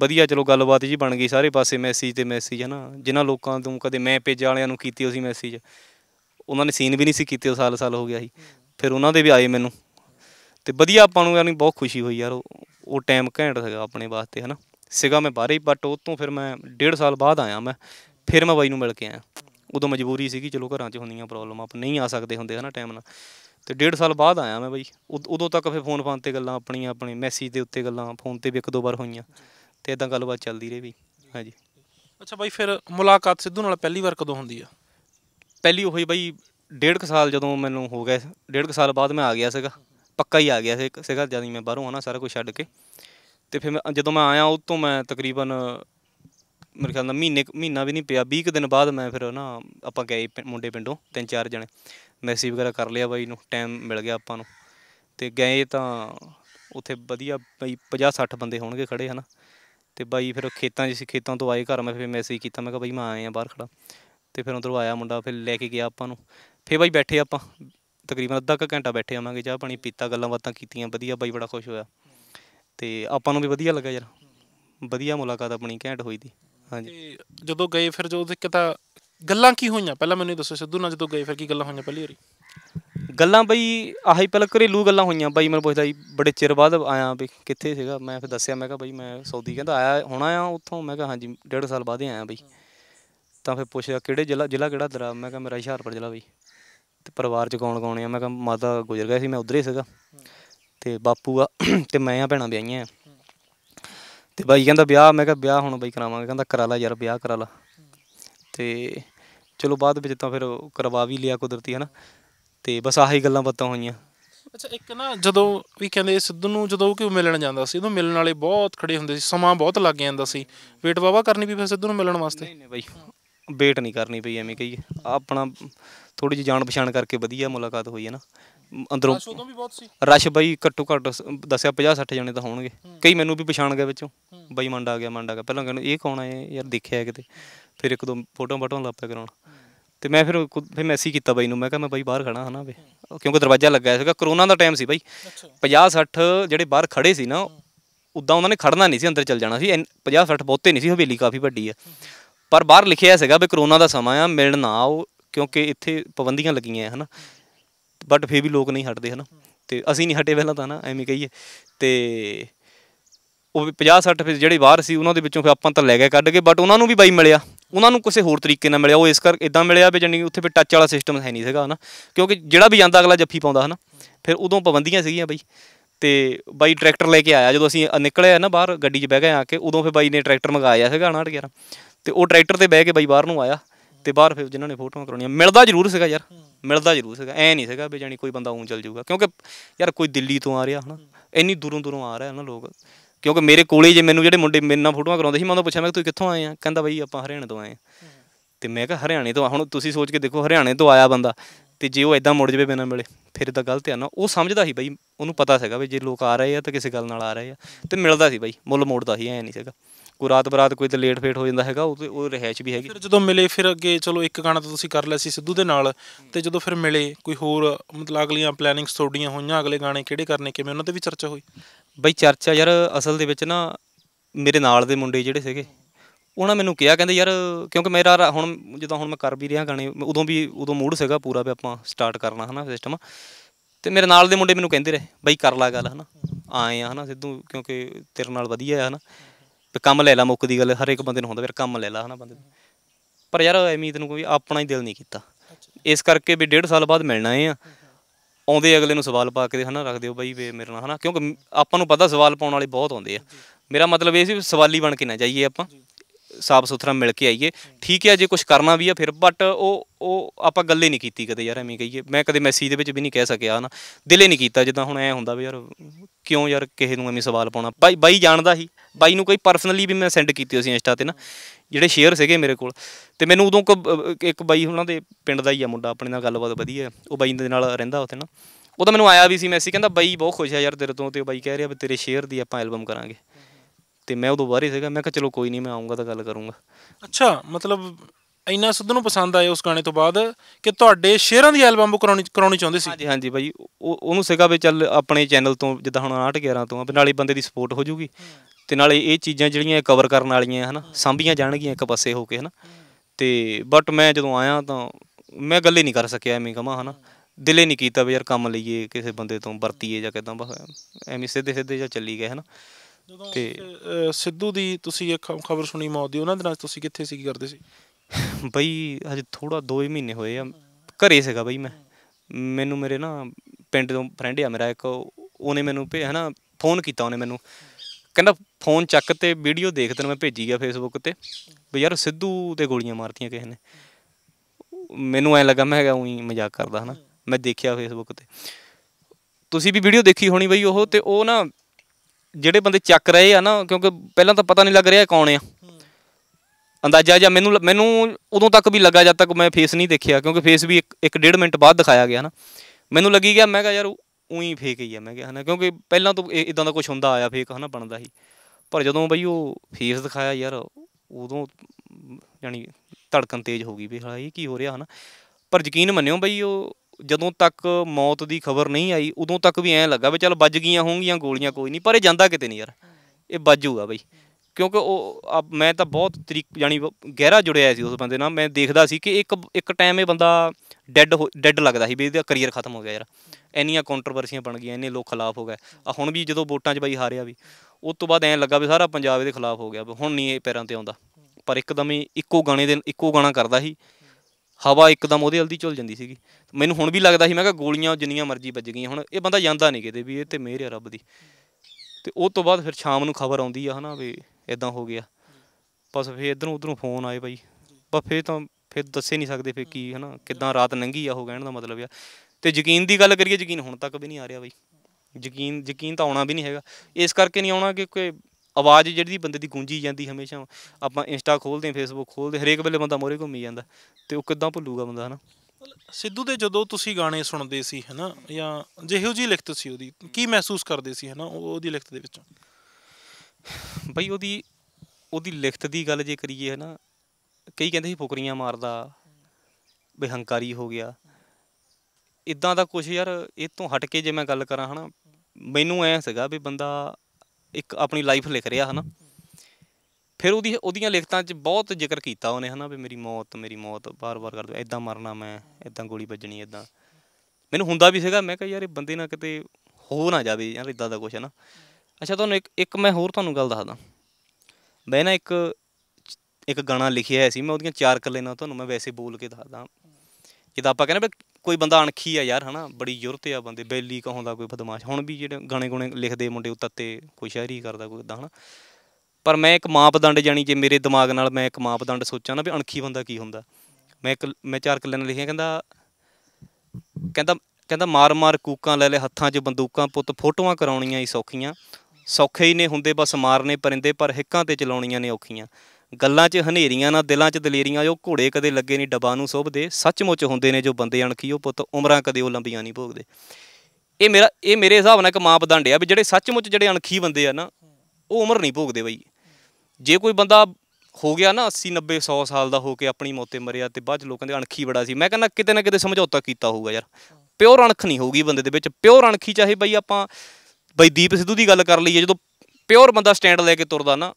ਵਧੀਆ ਚਲੋ ਗੱਲਬਾਤ ਜੀ ਬਣ ਗਈ ਸਾਰੇ ਪਾਸੇ ਮੈਸੇਜ ਤੇ ਮੈਸੇਜ ਹਨਾ ਜਿਨ੍ਹਾਂ ਲੋਕਾਂ ਤੋਂ ਕਦੇ ਮੈਂ ਪੇਜ ਵਾਲਿਆਂ ਨੂੰ ਕੀਤੀ ਉਸੇ ਸੀ ਮੈਸੇਜ ਉਹਨਾਂ ਨੇ ਸੀਨ ਵੀ ਨਹੀਂ ਸੀ ਕੀਤੇ ਸਾਲ ਸਾਲ ਹੋ ਗਿਆ ਸੀ ਫਿਰ ਉਹਨਾਂ ਦੇ ਵੀ ਆਏ ਮੈਨੂੰ ਤੇ ਵਧੀਆ ਆਪਾਂ ਨੂੰ ਯਾਨੀ ਬਹੁਤ ਖੁਸ਼ੀ ਹੋਈ ਯਾਰ ਉਹ ਟਾਈਮ ਘੈਂਟ ਸੀਗਾ ਆਪਣੇ ਵਾਸਤੇ ਹਨਾ ਸਿਗਾ ਮੈਂ ਬਾਹਰ ਹੀ ਬਟ ਉਹ ਤੋਂ ਫਿਰ ਮੈਂ 1.5 ਸਾਲ ਬਾਅਦ ਆਇਆ ਮੈਂ ਫਿਰ ਮੈਂ ਬਾਈ ਨੂੰ ਮਿਲ ਕੇ ਆਇਆ ਉਦੋਂ ਮਜਬੂਰੀ ਸੀਗੀ ਚਲੋ ਘਰਾਂ 'ਚ ਹੁੰਦੀਆਂ ਪ੍ਰੋਬਲਮ ਆਪ ਨਹੀਂ ਆ ਸਕਦੇ ਹੁੰਦੇ ਹਨਾ ਟਾਈਮ ਨਾਲ ਤੇ ਡੇਢ ਸਾਲ ਬਾਅਦ ਆਇਆ ਮੈਂ ਬਈ ਉਦੋਂ ਤੱਕ ਫੇ ਫੋਨ ਫਾਨ ਤੇ ਗੱਲਾਂ ਆਪਣੀਆਂ ਆਪਣੇ ਮੈਸੇਜ ਦੇ ਉੱਤੇ ਗੱਲਾਂ ਫੋਨ ਤੇ ਵੀ ਇੱਕ ਦੋ ਵਾਰ ਹੋਈਆਂ ਤੇ ਇਦਾਂ ਗੱਲਬਾਤ ਚੱਲਦੀ ਰਹੀ ਵੀ ਹਾਂਜੀ ਅੱਛਾ ਬਾਈ ਫਿਰ ਮੁਲਾਕਾਤ ਸਿੱਧੂ ਨਾਲ ਪਹਿਲੀ ਵਾਰ ਕਦੋਂ ਹੁੰਦੀ ਆ ਪਹਿਲੀ ਉਹ ਹੀ ਬਾਈ ਡੇਢ ਕ ਸਾਲ ਜਦੋਂ ਮੈਨੂੰ ਹੋ ਗਿਆ ਡੇਢ ਕ ਸਾਲ ਬਾਅਦ ਮੈਂ ਆ ਗਿਆ ਸੀਗਾ ਪੱਕਾ ਹੀ ਆ ਗਿਆ ਸੀਗਾ ਜਦ ਮੈਂ ਬਾਹਰੋਂ ਆਣਾ ਸਾਰਾ ਕੁਝ ਛੱਡ ਕੇ ਤੇ ਫਿਰ ਜਦੋਂ ਮੈਂ ਆਇਆ ਉਦੋਂ ਮੈਂ ਤਕਰੀਬਨ ਮੇਰੇ ਖਿਆਲ ਨਾਲ ਮਹੀਨੇ ਮਹੀਨਾ ਵੀ ਨਹੀਂ ਪਿਆ 20 ਕੁ ਦਿਨ ਬਾਅਦ ਮੈਂ ਫਿਰ ਨਾ ਆਪਾਂ ਗਏ ਮੁੰਡੇ ਪਿੰਡੋਂ ਤਿੰਨ ਚਾਰ ਜਣੇ ਮੈਸੇਜ ਵਗੈਰਾ ਕਰ ਲਿਆ ਬਾਈ ਨੂੰ ਟਾਈਮ ਮਿਲ ਗਿਆ ਆਪਾਂ ਨੂੰ ਤੇ ਗਏ ਤਾਂ ਉੱਥੇ ਵਧੀਆ ਬਈ 50 60 ਬੰਦੇ ਹੋਣਗੇ ਖੜੇ ਹਨਾ ਤੇ ਬਾਈ ਫਿਰ ਖੇਤਾਂ 'ਚ ਸੀ ਖੇਤਾਂ ਤੋਂ ਆਏ ਘਰ ਮੈਂ ਫਿਰ ਮੈਸੇਜ ਕੀਤਾ ਮੈਂ ਕਿਹਾ ਬਾਈ ਮੈਂ ਆਏ ਆ ਬਾਹਰ ਖੜਾ ਤੇ ਫਿਰ ਉਧਰ ਆਇਆ ਮੁੰਡਾ ਫਿਰ ਲੈ ਕੇ ਗਿਆ ਆਪਾਂ ਨੂੰ ਫਿਰ ਬਾਈ ਬੈਠੇ ਆਪਾਂ ਤਕਰੀਬਨ ਅੱਧਾ ਕੁ ਘੰਟਾ ਬੈਠੇ ਆਵਾਂਗੇ ਚਾਹ ਪਾਣੀ ਪੀਤਾ ਗੱਲਾਂ ਬਾਤਾਂ ਕੀਤੀਆਂ ਵਧੀਆ ਬਾਈ ਬੜਾ ਖੁਸ਼ ਹੋਇਆ ਤੇ ਆਪਾਂ ਨੂੰ ਵੀ ਵਧੀਆ ਲੱਗਾ ਯਾਰ ਵਧੀਆ ਮੁਲਾਕਾਤ ਆਪਣੀ ਘੈਂਟ ਹੋਈ ਦੀ ਹਾਂਜੀ ਤੇ ਜਦੋਂ ਗਏ ਫਿਰ ਜੋ ਇੱਕ ਤਾਂ ਗੱਲਾਂ ਕੀ ਹੋਈਆਂ ਪਹਿਲਾਂ ਮੈਨੂੰ ਇਹ ਦੱਸੋ ਸਿੱਧੂ ਨਾਲ ਜਦੋਂ ਗਏ ਫਿਰ ਕੀ ਗੱਲਾਂ ਹੋਈਆਂ ਪਹਿਲੀ ਵਾਰੀ ਗੱਲਾਂ ਬਈ ਆਹੀ ਪਹਿਲਾਂ ਘਰੇਲੂ ਗੱਲਾਂ ਹੋਈਆਂ ਬਾਈ ਮੈਨੂੰ ਪੁੱਛਦਾ ਜੀ ਬੜੇ ਚਿਰ ਬਾਅਦ ਆਇਆ ਵੀ ਕਿੱਥੇ ਸੀਗਾ ਮੈਂ ਫਿਰ ਦੱਸਿਆ ਮੈਂ ਕਿਹਾ ਬਾਈ ਮੈਂ ਸਾਊਦੀ ਕਹਿੰਦਾ ਆਇਆ ਹੋਣਾ ਆ ਉੱਥੋਂ ਮੈਂ ਕਿਹਾ ਹਾਂਜੀ ਡੇਢ ਸਾਲ ਬਾਅਦ ਆਇਆ ਬਈ ਤਾਂ ਫਿਰ ਪੁੱਛਿਆ ਕਿਹੜੇ ਜ਼ਿਲ੍ਹਾ ਜ਼ਿਲ੍ਹਾ ਕਿਹੜਾ ਦਰਾ ਮੈਂ ਕਿਹਾ ਮੇਰਾ ਹਿਸ਼ਾਰਪੁਰ ਜ਼ਿਲ੍ਹਾ ਬਈ ਤੇ ਪਰਿਵਾਰ ਚ ਕੌਣ ਕੌਣ ਆ ਮੈਂ ਕਿਹਾ ਮਾਤਾ ਗੁਜ਼ਰ ਗਏ ਸੀ ਮੈਂ ਉਧਰੇ ਸੀਗਾ ਤੇ ਬਾਪੂ ਆ ਤੇ ਮੈਂ ਆ ਭੈਣਾ ਵਿਆਹੀਆਂ ਆ ਤੇ ਬਾਈ ਕਹਿੰਦਾ ਵਿਆਹ ਮੈਂ ਕਿਹਾ ਵਿਆਹ ਹੁਣ ਬਾਈ ਕਰਾਵਾਂਗੇ ਕਹਿੰਦਾ ਕਰਾ ਲੈ ਯਾਰ ਵਿਆਹ ਕਰਾ ਲੈ ਤੇ ਚਲੋ ਬਾਅਦ ਵਿੱਚ ਤਾਂ ਫਿਰ ਕਰਵਾ ਵੀ ਲਿਆ ਕੁਦਰਤੀ ਹਨਾ ਤੇ ਬਸ ਆਹੀ ਗੱਲਾਂ ਬਾਤਾਂ ਹੋਈਆਂ ਅੱਛਾ ਇੱਕ ਨਾ ਜਦੋਂ ਵੀ ਕਹਿੰਦੇ ਸਿੱਧੂ ਨੂੰ ਜਦੋਂ ਕਿ ਮਿਲਣ ਜਾਂਦਾ ਸੀ ਉਹਨੂੰ ਮਿਲਣ ਵਾਲੇ ਬਹੁਤ ਖੜੇ ਹੁੰਦੇ ਸੀ ਸਮਾਂ ਬਹੁਤ ਲੱਗ ਜਾਂਦਾ ਸੀ ਵੇਟ ਵਾਵਾ ਕਰਨੀ ਵੀ ਫਿਰ ਸਿੱਧੂ ਨੂੰ ਮਿਲਣ ਵਾਸਤੇ ਨਹੀਂ ਨਹੀਂ ਬਾਈ ਵੇਟ ਨਹੀਂ ਕਰਨੀ ਪਈ ਐਵੇਂ ਕਹੀਏ ਆਪਣਾ ਥੋੜੀ ਜਿਹੀ ਜਾਣ ਪਛਾਣ ਕਰਕੇ ਵਧੀਆ ਮੁਲਾਕਾਤ ਹੋਈ ਹੈ ਨਾ ਅੰਦਰੋਂ ਰਸ਼ ਉਦੋਂ ਵੀ ਬਹੁਤ ਸੀ ਰਸ਼ ਬਾਈ ਘੱਟੋ ਘੱਟ ਦੱਸਿਆ 50 60 ਜਣੇ ਤਾਂ ਹੋਣਗੇ ਕਈ ਮੈਨੂੰ ਵੀ ਪਛਾਣ ਗਏ ਵਿੱਚੋਂ ਬਾਈ ਮੰਡਾ ਆ ਗਿਆ ਮੰਡਾ ਆ ਗਿਆ ਪਹਿਲਾਂ ਕਹਿੰਦੇ ਇਹ ਕੌਣ ਆ ਯਾਰ ਦੇਖਿਆ ਕਿਤੇ ਫਿਰ ਇੱਕ ਦੋ ਫੋਟੋਆਂ ਫੋਟੋਆਂ ਲੱਪਿਆ ਕਰਾਉਣ ਤੇ ਮੈਂ ਫਿਰ ਫਿਰ ਮੈਸੇਜ ਕੀਤਾ ਬਾਈ ਨੂੰ ਮੈਂ ਕਿਹਾ ਮੈਂ ਬਾਈ ਬਾਹਰ ਖੜਾ ਹਨਾ ਵੇ ਕਿਉਂਕਿ ਦਰਵਾਜ਼ਾ ਲੱਗਾ ਸੀਗਾ ਕਰੋਨਾ ਦਾ ਟਾਈਮ ਸੀ ਬਾਈ 50 60 ਜਿਹੜੇ ਬਾਹਰ ਖੜੇ ਸੀ ਨਾ ਉਦਾਂ ਉਹਨਾਂ ਨੇ ਖੜਨਾ ਨਹੀਂ ਸੀ ਅੰਦਰ ਚੱਲ ਜਾਣਾ ਸੀ 50 60 ਬਹੁਤੇ ਨਹੀਂ ਸੀ ਹਵੇਲੀ ਕਾਫੀ ਵੱਡੀ ਆ ਪਰ ਬਾਹਰ ਲਿਖਿਆ ਸੀਗਾ ਵੀ ਕਰੋਨਾ ਦਾ ਸਮਾਂ ਆ ਮਿਲਣ ਨਾ ਆਓ ਕਿਉਂਕਿ ਇੱਥੇ ਪਾਬੰਦੀਆਂ ਲੱਗੀਆਂ ਹਨ ਬਟ ਫੇਰ ਵੀ ਲੋਕ ਨਹੀਂ ਹਟਦੇ ਹਨਾ ਤੇ ਅਸੀਂ ਨਹੀਂ ਹਟੇ ਪਹਿਲਾਂ ਤਾਂ ਨਾ ਐਵੇਂ ਕਹੀਏ ਤੇ ਉਹ 50 60 ਫਿਰ ਜਿਹੜੇ ਬਾਹਰ ਸੀ ਉਹਨਾਂ ਦੇ ਵਿੱਚੋਂ ਫਿਰ ਆਪਾਂ ਤਾਂ ਲੈ ਗਏ ਕੱਢ ਕੇ ਬਟ ਉਹਨਾਂ ਨੂੰ ਵੀ ਬਾਈ ਮਿਲਿਆ ਉਹਨਾਂ ਨੂੰ ਕਿਸੇ ਹੋਰ ਤਰੀਕੇ ਨਾਲ ਮਿਲਿਆ ਉਹ ਇਸ ਕਰ ਇਦਾਂ ਮਿਲਿਆ ਵੀ ਜਾਨੀ ਉੱਥੇ ਫਿਰ ਟੱਚ ਵਾਲਾ ਸਿਸਟਮ ਹੈ ਨਹੀਂ ਸੀਗਾ ਹਨਾ ਕਿਉਂਕਿ ਜਿਹੜਾ ਵੀ ਜਾਂਦਾ ਅਗਲਾ ਜੱਫੀ ਪਾਉਂਦਾ ਹਨਾ ਫਿਰ ਉਦੋਂ ਪਾਬੰਦੀਆਂ ਸੀਗੀਆਂ ਬਾਈ ਤੇ ਬਾਈ ਟਰੈਕਟਰ ਲੈ ਕੇ ਆਇਆ ਜਦੋਂ ਅਸੀਂ ਨਿਕਲੇ ਨਾ ਬਾਹਰ ਗੱਡੀ 'ਚ ਬਹਿ ਗਏ ਆ ਕੇ ਉਦੋਂ ਫਿਰ ਬਾਈ ਨੇ ਟਰੈਕਟਰ ਮੰਗਾਇਆ ਸੀਗਾ 911 ਤੇ ਉਹ ਟਰੈਕਟਰ ਤੇ ਬਹਿ ਕੇ ਬਾਈ ਬਾਹਰ ਨੂੰ ਆਇਆ ਤੇ ਬਾਹਰ ਫਿਰ ਜਿਨ੍ਹਾਂ ਨੇ ਫੋਟੋਆਂ ਕਰਾਉਣੀਆਂ ਮਿਲਦਾ ਜ਼ਰੂਰ ਸੀਗਾ ਯਾਰ ਮਿਲਦਾ ਜ਼ਰੂਰ ਸੀਗਾ ਐ ਨਹੀਂ ਸੀਗਾ ਵੀ ਜਾਨੀ ਕੋਈ ਬੰਦਾ ਉਂ ਚਲ ਜਾਊਗਾ ਕਿਉਂਕਿ ਯਾਰ ਕੋਈ ਦਿੱਲੀ ਤੋਂ ਆ ਰਿਹਾ ਹਨਾ ਇੰਨੀ ਦੂਰੋਂ ਦੂਰੋਂ ਆ ਰਿਹਾ ਹਨਾ ਲੋਕ ਕਿਉਂਕਿ ਮੇਰੇ ਕੋਲੇ ਜੇ ਮੈਨੂੰ ਜਿਹੜੇ ਮੁੰਡੇ ਮੇਰੇ ਨਾਲ ਫੋਟੋਆਂ ਕਰਾਉਂਦੇ ਸੀ ਮੈਂ ਉਹਨਾਂ ਪੁੱਛਿਆ ਮੈਂ ਤੁਸੀਂ ਕਿੱਥੋਂ ਆਏ ਆ ਕਹਿੰਦਾ ਬਈ ਆਪਾਂ ਹਰਿਆਣੇ ਤੋਂ ਆਏ ਆ ਤੇ ਮੈਂ ਕਿਹਾ ਹਰਿਆਣੇ ਤੋਂ ਹੁਣ ਤੁਸੀਂ ਸੋਚ ਕੇ ਦੇਖੋ ਹਰਿਆਣੇ ਤੋਂ ਆਇਆ ਬੰਦਾ ਤੇ ਜੇ ਉਹ ਐਦਾਂ ਮੁੜ ਜਵੇ ਬਿਨਾਂ ਮਿਲੇ ਫਿਰ ਤਾਂ ਗਲਤ ਆ ਨਾ ਉਹ ਸਮਝਦਾ ਸੀ ਬਈ ਉਹਨੂੰ ਪਤਾ ਸੀਗਾ ਵੀ ਜੇ ਲੋਕ ਆ ਰਹੇ ਆ ਤਾਂ ਕਿਸੇ ਗੱਲ ਨਾਲ ਆ ਰਹੇ ਆ ਤੇ ਮਿਲਦਾ ਸੀ ਬਈ ਮੁੱਲ ਮੋੜਦਾ ਸੀ ਐ ਨਹੀਂ ਸੀਗਾ ਕੋਈ ਰਾਤ ਬਰਾਤ ਕੋਈ ਤੇ ਲੇਟ ਫੇਟ ਹੋ ਜਾਂਦਾ ਹੈਗਾ ਉਹ ਤੇ ਉਹ ਰਹਿائش ਵੀ ਹੈਗੀ ਫਿਰ ਜਦੋਂ ਮਿਲੇ ਫਿਰ ਅੱਗੇ ਚਲੋ ਇੱਕ ਗਾਣਾ ਤਾਂ ਤੁਸੀਂ ਕਰ ਲਿਆ ਸੀ ਸਿੱਧੂ ਦੇ ਨਾਲ ਤੇ ਜਦੋਂ ਫਿਰ ਮਿਲੇ ਕੋਈ ਹੋਰ ਮਤਲਬ ਅਗਲੀਆਂ ਪਲੈਨਿੰਗਸ ਤੁਹਾਡੀਆਂ ਹੋਈਆਂ ਅਗਲੇ ਗਾਣੇ ਕਿਹੜੇ ਕਰਨੇ ਕਿਵੇਂ ਉਹਨਾਂ ਤੇ ਵੀ ਚਰਚਾ ਹੋਈ ਬਈ ਚਰਚਾ ਯਾਰ ਅਸਲ ਦੇ ਵਿੱਚ ਨਾ ਮੇਰੇ ਨਾਲ ਦੇ ਮੁੰਡੇ ਜਿਹੜੇ ਸੀਗੇ ਉਹਨਾਂ ਮੈਨੂੰ ਕਿਹਾ ਕਹਿੰਦੇ ਯਾਰ ਕਿਉਂਕਿ ਮੇਰਾ ਹੁਣ ਜਦੋਂ ਹੁਣ ਮੈਂ ਕਰ ਵੀ ਰਿਹਾ ਗਾਣੇ ਉਦੋਂ ਵੀ ਉਦੋਂ ਮੂਡ ਸੀਗਾ ਪੂਰਾ ਵੀ ਆਪਾਂ ਸਟਾਰਟ ਕਰਨਾ ਹਨਾ ਸਿਸਟਮ ਤੇ ਮੇਰੇ ਨਾਲ ਦੇ ਮੁੰਡੇ ਮੈਨੂੰ ਕਹਿੰਦੇ ਰਹੇ ਬਈ ਕਰ ਲਾ ਗੱਲ ਹਨਾ ਆਏ ਆ ਹਨਾ ਸਿੱਧੂ ਕਿਉਂਕਿ ਤੇਰੇ ਨਾਲ ਵਧੀਆ ਆ ਹਨਾ ਤੇ ਕੰਮ ਲੈ ਲਾ ਮੁੱਕ ਦੀ ਗੱਲ ਹਰ ਇੱਕ ਬੰਦੇ ਨੂੰ ਹੁੰਦਾ ਫਿਰ ਕੰਮ ਲੈ ਲਾ ਹਨਾ ਬੰਦੇ ਪਰ ਯਾਰ ਅਮੀਤ ਨੂੰ ਕੋਈ ਆਪਣਾ ਹੀ ਦਿਲ ਨਹੀਂ ਕੀਤਾ ਇਸ ਕਰਕੇ ਵੀ ਡੇਢ ਸਾਲ ਬਾਅਦ ਮਿਲਣਾ ਹੈ ਆ ਆਉਂਦੇ ਅਗਲੇ ਨੂੰ ਸਵਾਲ ਪਾ ਕੇ ਹਨਾ ਰੱਖ ਦਿਓ ਬਾਈ ਵੇ ਮੇਰੇ ਨਾਲ ਹਨਾ ਕਿਉਂਕਿ ਆਪਾਂ ਨੂੰ ਪਤਾ ਸਵਾਲ ਪਾਉਣ ਵਾਲੇ ਬਹੁਤ ਆਉਂਦੇ ਆ ਮੇਰਾ ਮਤਲਬ ਇਹ ਸੀ ਸਵਾਲੀ ਬਣ ਕੇ ਨਾ ਜਾਈਏ ਆਪਾਂ ਸਾਫ ਸੁਥਰਾ ਮਿਲ ਕੇ ਆਈਏ ਠੀਕ ਹੈ ਜੇ ਕੁਝ ਕਰਨਾ ਵੀ ਆ ਫਿਰ ਬਟ ਉਹ ਉਹ ਆਪਾਂ ਗੱਲੇ ਨਹੀਂ ਕੀਤੀ ਕਦੇ ਯਾਰ ਐਵੇਂ ਕਹੀਏ ਮੈਂ ਕਦੇ ਮੈਸੇਜ ਦੇ ਵਿੱਚ ਵੀ ਨਹੀਂ ਕਹਿ ਸਕਿਆ ਹਨਾ ਦਿਲੇ ਨਹੀਂ ਕੀਤਾ ਜਿੱਦਾਂ ਹੁਣ ਐ ਹੁੰਦਾ ਵੀ ਯਾਰ ਕਿਉਂ ਯਾਰ ਕਿਸੇ ਨੂੰ ਐਵੇਂ ਸਵਾਲ ਪਾਉਣਾ ਬਾਈ ਬਾਈ ਜਾਣਦਾ ਸੀ ਬਾਈ ਨੂੰ ਕੋਈ ਪਰਸਨਲੀ ਵੀ ਮੈਂ ਸੈਂਡ ਕੀਤੀ ਸੀ ਇੰਸਟਾ ਤੇ ਨਾ ਜਿਹੜੇ ਸ਼ੇਅਰ ਸੀਗੇ ਮੇਰੇ ਕੋਲ ਤੇ ਮੈਨੂੰ ਉਦੋਂ ਇੱਕ ਬਾਈ ਉਹਨਾਂ ਦੇ ਪਿੰਡ ਦਾ ਹੀ ਆ ਮੁੰਡਾ ਆਪਣੇ ਨਾਲ ਗੱਲਬਾਤ ਵਧੀਆ ਉਹ ਬਾਈ ਦੇ ਨਾਲ ਰਹਿੰਦਾ ਉੱਥੇ ਨਾ ਉਹਦਾ ਮੈਨੂੰ ਆਇਆ ਵੀ ਸੀ ਮੈਸੇਜ ਕਹਿੰਦਾ ਬਾਈ ਬਹੁਤ ਖੁਸ਼ ਆ ਯਾਰ ਤੇਰੇ ਤੋਂ ਤੇ ਉਹ ਬਾਈ ਕਹਿ ਰਿਹਾ ਵੀ ਤੇਰੇ ਸ਼ੇਅਰ ਦੀ ਆਪਾਂ ਐਲਬਮ ਕਰਾਂਗੇ ਤੇ ਮੈਂ ਉਦੋਂ ਬਾਹਰ ਸੀਗਾ ਮੈਂ ਕਿਹਾ ਚਲੋ ਕੋਈ ਨਹੀਂ ਮੈਂ ਆਉਂਗਾ ਤਾਂ ਗੱਲ ਕਰੂੰਗਾ ਅੱਛਾ ਮਤਲਬ ਇੰਨਾ ਸਿੱਧੂ ਨੂੰ ਪਸੰਦ ਆਇਆ ਉਸ ਗਾਣੇ ਤੋਂ ਬਾਅਦ ਕਿ ਤੁਹਾਡੇ ਸ਼ੇਰਾਂ ਦੀ ਐਲਬਮ ਕਰਾਉਣੀ ਕਰਾਉਣੀ ਚਾਹੁੰਦੇ ਸੀ ਹਾਂਜੀ ਹਾਂਜੀ ਬਾਈ ਉਹ ਉਹਨੂੰ ਸੀਗਾ ਵੀ ਚੱਲ ਆਪਣੇ ਚੈਨਲ ਤੋਂ ਜਿੱਦਾਂ ਹੁਣ 8 11 ਤੋਂ ਨਾਲੇ ਬੰਦੇ ਦੀ ਸਪੋਰਟ ਹੋ ਜੂਗੀ ਤੇ ਨਾਲੇ ਇਹ ਚੀਜ਼ਾਂ ਜਿਹੜੀਆਂ ਕਵਰ ਕਰਨ ਵਾਲੀਆਂ ਹਨ ਸਾਂਭੀਆਂ ਜਾਣਗੀਆਂ ਇੱਕ ਪਾਸੇ ਹੋ ਕੇ ਹਨ ਤੇ ਬਟ ਮੈਂ ਜਦੋਂ ਆਇਆ ਤਾਂ ਮੈਂ ਗੱਲੇ ਨਹੀਂ ਕਰ ਸਕਿਆ ਐਵੇਂ ਕਮਾ ਹਨਾ ਦਿਲੇ ਨਹੀਂ ਕੀਤਾ ਵੀ ਯਾਰ ਕੰਮ ਲਈਏ ਕਿਸੇ ਬੰਦੇ ਤੋਂ ਵਰਤੀਏ ਜਾਂ ਕਿਦਾਂ ਬਸ ਐਵੇਂ ਸਿੱਧੇ ਸਿੱਧੇ ਜਾਂ ਚੱਲੀ ਗਏ ਹਨਾ ਤੇ ਸਿੱਧੂ ਦੀ ਤੁਸੀਂ ਇੱਕ ਖਬਰ ਸੁਣੀ ਮੌਤ ਦੀ ਉਹਨਾਂ ਦਿਨਾਂ ਤੁਸੀਂ ਕਿੱਥੇ ਸੀ ਕੀ ਕਰਦੇ ਸੀ ਬਈ ਹਜੇ ਥੋੜਾ 2 ਮਹੀਨੇ ਹੋਏ ਆ ਘਰੇ ਸੀਗਾ ਬਈ ਮੈਂ ਮੈਨੂੰ ਮੇਰੇ ਨਾ ਪਿੰਡ ਤੋਂ ਫਰੈਂਡ ਆ ਮੇਰਾ ਇੱਕ ਉਹਨੇ ਮੈਨੂੰ ਭੇ ਹਨਾ ਫੋਨ ਕੀਤਾ ਉਹਨੇ ਮੈਨੂੰ ਕਹਿੰਦਾ ਫੋਨ ਚੱਕ ਤੇ ਵੀਡੀਓ ਦੇਖ ਤੈਨੂੰ ਮੈਂ ਭੇਜੀ ਗਿਆ ਫੇਸਬੁੱਕ ਤੇ ਵੀ ਯਾਰ ਸਿੱਧੂ ਤੇ ਗੋਲੀਆਂ ਮਾਰਤੀਆਂ ਕਿਸੇ ਨੇ ਮੈਨੂੰ ਐ ਲੱਗਾ ਮੈਂ ਹੈਗਾ ਉਹੀ ਮਜ਼ਾਕ ਕਰਦਾ ਹਨਾ ਮੈਂ ਦੇਖਿਆ ਫੇਸਬੁੱਕ ਤੇ ਤੁਸੀਂ ਵੀ ਵੀਡੀਓ ਦੇਖੀ ਹੋਣੀ ਬਈ ਉਹ ਤੇ ਉਹ ਨਾ ਜਿਹੜੇ ਬੰਦੇ ਚੱਕ ਰਹੇ ਆ ਨਾ ਕਿਉਂਕਿ ਪਹਿਲਾਂ ਤਾਂ ਪਤਾ ਨਹੀਂ ਲੱਗ ਰਿਹਾ ਕੌਣ ਆ ਅੰਦਾਜ਼ਾ ਜਾਂ ਮੈਨੂੰ ਮੈਨੂੰ ਉਦੋਂ ਤੱਕ ਵੀ ਲੱਗਾ ਜਦ ਤੱਕ ਮੈਂ ਫੇਸ ਨਹੀਂ ਦੇਖਿਆ ਕਿਉਂਕਿ ਫੇਸ ਵੀ ਇੱਕ 1.5 ਮਿੰਟ ਬਾਅਦ ਦਿਖਾਇਆ ਗਿਆ ਨਾ ਮੈਨੂੰ ਲੱਗੀ ਗਿਆ ਮੈਂ ਕਿਹਾ ਯਾਰ ਉਹੀ ਫੇਕ ਹੀ ਆ ਮੈਂ ਕਿਹਾ ਹਨਾ ਕਿਉਂਕਿ ਪਹਿਲਾਂ ਤੋਂ ਇਦਾਂ ਦਾ ਕੁਝ ਹੁੰਦਾ ਆਇਆ ਫੇਕ ਹਨਾ ਬਣਦਾ ਸੀ ਪਰ ਜਦੋਂ ਬਈ ਉਹ ਫੇਸ ਦਿਖਾਇਆ ਯਾਰ ਉਦੋਂ ਯਾਨੀ ਧੜਕਣ ਤੇਜ਼ ਹੋ ਗਈ ਵੀ ਹਾਂ ਇਹ ਕੀ ਹੋ ਰਿਹਾ ਹਨਾ ਪਰ ਯਕੀਨ ਮੰਨਿਓ ਬਈ ਉਹ ਜਦੋਂ ਤੱਕ ਮੌਤ ਦੀ ਖਬਰ ਨਹੀਂ ਆਈ ਉਦੋਂ ਤੱਕ ਵੀ ਐਂ ਲੱਗਾ ਵੀ ਚੱਲ ਵੱਜ ਗਈਆਂ ਹੋਣਗੀਆਂ ਗੋਲੀਆਂ ਕੋਈ ਨਹੀਂ ਪਰ ਇਹ ਜਾਂਦਾ ਕਿਤੇ ਨਹੀਂ ਯਾਰ ਇਹ ਵੱਜੂਗਾ ਬਈ ਕਿਉਂਕਿ ਉਹ ਮੈਂ ਤਾਂ ਬਹੁਤ ਤਰੀਕ ਯਾਨੀ ਗਹਿਰਾ ਜੁੜਿਆ ਸੀ ਉਸ ਬੰਦੇ ਨਾਲ ਮੈਂ ਦੇਖਦਾ ਸੀ ਕਿ ਇੱਕ ਇੱਕ ਟਾਈਮ ਇਹ ਬੰਦਾ ਡੈੱਡ ਡੈੱਡ ਲੱਗਦਾ ਸੀ ਵੀ ਇਹਦਾ ਕਰੀਅਰ ਖਤਮ ਹੋ ਗਿਆ ਯਾਰ ਇੰਨੀਆਂ ਕੰਟਰੋਵਰਸੀਆਂ ਬਣ ਗਈਆਂ ਇੰਨੇ ਲੋਕ ਖਿਲਾਫ ਹੋ ਗਏ ਆ ਹੁਣ ਵੀ ਜਦੋਂ ਵੋਟਾਂ 'ਚ ਬਾਈ ਹਾਰਿਆ ਵੀ ਉਸ ਤੋਂ ਬਾਅਦ ਐਂ ਲੱਗਾ ਵੀ ਸਾਰਾ ਪੰਜਾਬ ਇਹਦੇ ਖਿਲਾਫ ਹੋ ਗਿਆ ਹੁਣ ਨਹੀਂ ਇਹ ਪੈਰਾਂ ਤੇ ਆਉਂਦਾ ਪਰ ਇੱਕਦਮ ਹੀ ਇੱਕੋ ਗਾਣੇ ਦੇ ਇੱਕੋ ਗਾਣਾ ਕਰਦਾ ਸੀ ਹਵਾ ਇੱਕਦਮ ਉਹਦੇ ਹਲਦੀ ਝੁੱਲ ਜਾਂਦੀ ਸੀਗੀ ਮੈਨੂੰ ਹੁਣ ਵੀ ਲੱਗਦਾ ਸੀ ਮੈਂ ਕਿਹਾ ਗੋਲੀਆਂ ਜਿੰਨੀਆਂ ਮਰਜ਼ੀ ਵੱਜ ਗਈਆਂ ਹੁਣ ਇਹ ਬੰਦਾ ਜਾਂਦਾ ਨਹੀਂ ਕਿਤੇ ਵੀ ਇਹ ਤੇ ਮਿਹਰ ਆ ਰੱਬ ਦੀ ਤੇ ਉਸ ਤੋਂ ਬਾਅਦ ਫਿਰ ਸ਼ਾਮ ਨੂੰ ਖਬਰ ਆਉਂਦੀ ਆ ਹਨਾ ਵੀ ਇਦਾਂ ਹੋ ਗਿਆ ਬਸ ਫੇਰ ਇਧਰੋਂ ਉਧਰੋਂ ਫੋਨ ਆਏ ਬਾਈ ਬਸ ਫੇਰ ਤਾਂ ਫਿਰ ਦੱਸੇ ਨਹੀਂ ਸਕਦੇ ਫੇਰ ਕੀ ਹਨਾ ਕਿਦਾਂ ਰਾਤ ਲੰਘੀ ਆ ਉਹ ਕਹਿਣ ਦਾ ਮਤਲਬ ਆ ਤੇ ਯਕੀਨ ਦੀ ਗੱਲ ਕਰੀਏ ਯਕੀਨ ਹੁਣ ਤੱਕ ਵੀ ਨਹੀਂ ਆ ਰਿਹਾ ਬਈ ਯਕੀਨ ਯਕੀਨ ਤਾਂ ਆਉਣਾ ਵੀ ਨਹੀਂ ਹੈਗਾ ਇਸ ਕਰਕੇ ਨਹੀਂ ਆਉਣਾ ਕਿ ਆਵਾਜ਼ ਜਿਹੜੀ ਬੰਦੇ ਦੀ ਗੂੰਜੀ ਜਾਂਦੀ ਹਮੇਸ਼ਾ ਆਪਾਂ ਇੰਸਟਾ ਖੋਲਦੇ ਫੇਸਬੁੱਕ ਖੋਲਦੇ ਹਰੇਕ ਵੇਲੇ ਬੰਦਾ ਮੋਰੇ ਘੁੰਮੀ ਜਾਂਦਾ ਤੇ ਉਹ ਕਿੱਦਾਂ ਭੁੱਲੂਗਾ ਬੰਦਾ ਹਨਾ ਸਿੱਧੂ ਦੇ ਜਦੋਂ ਤੁਸੀਂ ਗਾਣੇ ਸੁਣਦੇ ਸੀ ਹਨਾ ਜਾਂ ਜਿਹੋ ਜੀ ਲਿਖਤ ਸੀ ਉਹਦੀ ਕੀ ਮਹਿਸੂਸ ਕਰਦੇ ਸੀ ਹਨਾ ਉਹਦੀ ਲਿਖਤ ਦੇ ਵਿੱਚੋਂ ਬਈ ਉਹਦੀ ਉਹਦੀ ਲਿਖਤ ਦੀ ਗੱਲ ਜੇ ਕਰੀਏ ਹਨਾ ਕਈ ਕਹਿੰਦੇ ਸੀ ਫੁਕਰੀਆਂ ਮਾਰਦਾ ਬੇਹੰਕਾਰੀ ਹੋ ਗਿਆ ਇਦਾਂ ਦਾ ਕੁਝ ਯਾਰ ਇਹ ਤੋਂ ਹਟ ਕੇ ਜੇ ਮੈਂ ਗੱਲ ਕਰਾਂ ਹਨਾ ਮੈਨੂੰ ਐ ਸੀਗਾ ਵੀ ਬੰਦਾ ਇੱਕ ਆਪਣੀ ਲਾਈਫ ਲਿਖ ਰਿਹਾ ਹਨਾ ਫਿਰ ਉਹਦੀ ਉਹਦੀਆਂ ਲਿਖਤਾਂ 'ਚ ਬਹੁਤ ਜ਼ਿਕਰ ਕੀਤਾ ਉਹਨੇ ਹਨਾ ਵੀ ਮੇਰੀ ਮੌਤ ਮੇਰੀ ਮੌਤ ਬਾਰ-ਬਾਰ ਕਰਦਾ ਐਦਾਂ ਮਰਨਾ ਮੈਂ ਐਦਾਂ ਗੋਲੀ ਵੱਜਣੀ ਐਦਾਂ ਮੈਨੂੰ ਹੁੰਦਾ ਵੀ ਸੀਗਾ ਮੈਂ ਕਿਹਾ ਯਾਰ ਇਹ ਬੰਦੇ ਨਾ ਕਿਤੇ ਹੋ ਨਾ ਜਾਵੇ ਯਾਰ ਇਦਾਂ ਦਾ ਕੁਝ ਹਨਾ ਅੱਛਾ ਤੁਹਾਨੂੰ ਇੱਕ ਇੱਕ ਮੈਂ ਹੋਰ ਤੁਹਾਨੂੰ ਗੱਲ ਦੱਸਦਾ ਮੈਂ ਨਾ ਇੱਕ ਇੱਕ ਗਾਣਾ ਲਿਖਿਆ ਸੀ ਮੈਂ ਉਹਦੀਆਂ ਚਾਰ ਕੱਲੇ ਨਾਲ ਤੁਹਾਨੂੰ ਮੈਂ ਵੈਸੇ ਬੋਲ ਕੇ ਦੱਸਦਾ ਜਿੱਦਾਂ ਆਪਾਂ ਕਹਿੰਦੇ ਕੋਈ ਬੰਦਾ ਅਣਖੀ ਆ ਯਾਰ ਹਨਾ ਬੜੀ ਜ਼ੁਰਤ ਆ ਬੰਦੇ ਬੈਲੀ ਕਹੋਂਦਾ ਕੋਈ ਬਦਮਾਸ਼ ਹੁਣ ਵੀ ਜਿਹੜੇ ਗਾਣੇ ਗੁਣੇ ਲਿਖਦੇ ਮੁੰਡੇ ਉੱਤੇ ਕੋਈ ਸ਼ਾਇਰੀ ਕਰਦਾ ਕੋਈ ਇਦਾਂ ਹਨਾ ਪਰ ਮੈਂ ਇੱਕ ਮਾਪਦੰਡ ਜਾਨੀ ਜੇ ਮੇਰੇ ਦਿਮਾਗ ਨਾਲ ਮੈਂ ਇੱਕ ਮਾਪਦੰਡ ਸੋਚਾਂ ਨਾ ਵੀ ਅਣਖੀ ਬੰਦਾ ਕੀ ਹੁੰਦਾ ਮੈਂ ਇੱਕ ਮੈਂ ਚਾਰ ਕਿੱਲੇ ਨੇ ਲਿਖਿਆ ਕਹਿੰਦਾ ਕਹਿੰਦਾ ਕਹਿੰਦਾ ਮਾਰ-ਮਾਰ ਕੂਕਾਂ ਲੈ ਲੈ ਹੱਥਾਂ 'ਚ ਬੰਦੂਕਾਂ ਪੁੱਤ ਫੋਟੋਆਂ ਕਰਾਉਣੀਆਂ ਹੀ ਸੌਖੀਆਂ ਸੌਖੇ ਹੀ ਨੇ ਹੁੰਦੇ ਬਸ ਮਾਰਨੇ ਪਰਿੰਦੇ ਪਰ ਹਿੱਕਾਂ ਤੇ ਚਲਾਉਣੀਆਂ ਨੇ ਔਖੀਆਂ ਗੱਲਾਂ 'ਚ ਹਨੇਰੀਆਂ ਨਾ ਦਿਲਾਂ 'ਚ ਦਲੇਰੀਆਂ ਉਹ ਘੋੜੇ ਕਦੇ ਲੱਗੇ ਨਹੀਂ ਡੱਬਾ ਨੂੰ ਸੋਭਦੇ ਸੱਚਮੁੱਚ ਹੁੰਦੇ ਨੇ ਜੋ ਬੰਦੇ ਅਣਖੀ ਉਹ ਪੁੱਤ ਉਮਰਾਂ ਕਦੇ ਉਹ ਲੰਬੀਆਂ ਨਹੀਂ ਭੋਗਦੇ ਇਹ ਮੇਰਾ ਇਹ ਮੇਰੇ ਹਿਸਾਬ ਨਾਲ ਇੱਕ ਮਾਪਦੰਡ ਆ ਵੀ ਜਿਹੜੇ ਸੱਚਮੁੱਚ ਜਿਹੜੇ ਅਣਖੀ ਬੰਦੇ ਆ ਨਾ ਉਹ ਉਮਰ ਨਹੀਂ ਭੋਗਦੇ ਬਈ ਜੇ ਕੋਈ ਬੰਦਾ ਹੋ ਗਿਆ ਨਾ 80 90 100 ਸਾਲ ਦਾ ਹੋ ਕੇ ਆਪਣੀ ਮੌਤੇ ਮਰਿਆ ਤੇ ਬਾਅਦ ਲੋਕਾਂ ਦੇ ਅਣਖੀ ਬੜਾ ਸੀ ਮੈਂ ਕਹਿੰਦਾ ਕਿਤੇ ਨਾ ਕਿਤੇ ਸਮਝੌਤਾ ਕੀਤਾ ਹੋਊਗਾ ਯਾਰ ਪਿਓਰ ਅਣਖ ਨਹੀਂ ਹੋਊਗੀ ਬੰਦੇ ਦੇ ਵਿੱਚ ਪਿਓਰ ਅਣਖੀ ਚਾਹੇ ਬਈ ਆਪਾਂ ਬਈ ਦੀਪ ਸਿੱਧੂ ਦੀ ਗੱਲ ਕਰ ਲਈਏ ਜਦੋਂ ਪਿਓਰ ਬੰਦਾ ਸਟੈਂਡ ਲੈ ਕੇ ਤੁਰਦਾ ਨਾ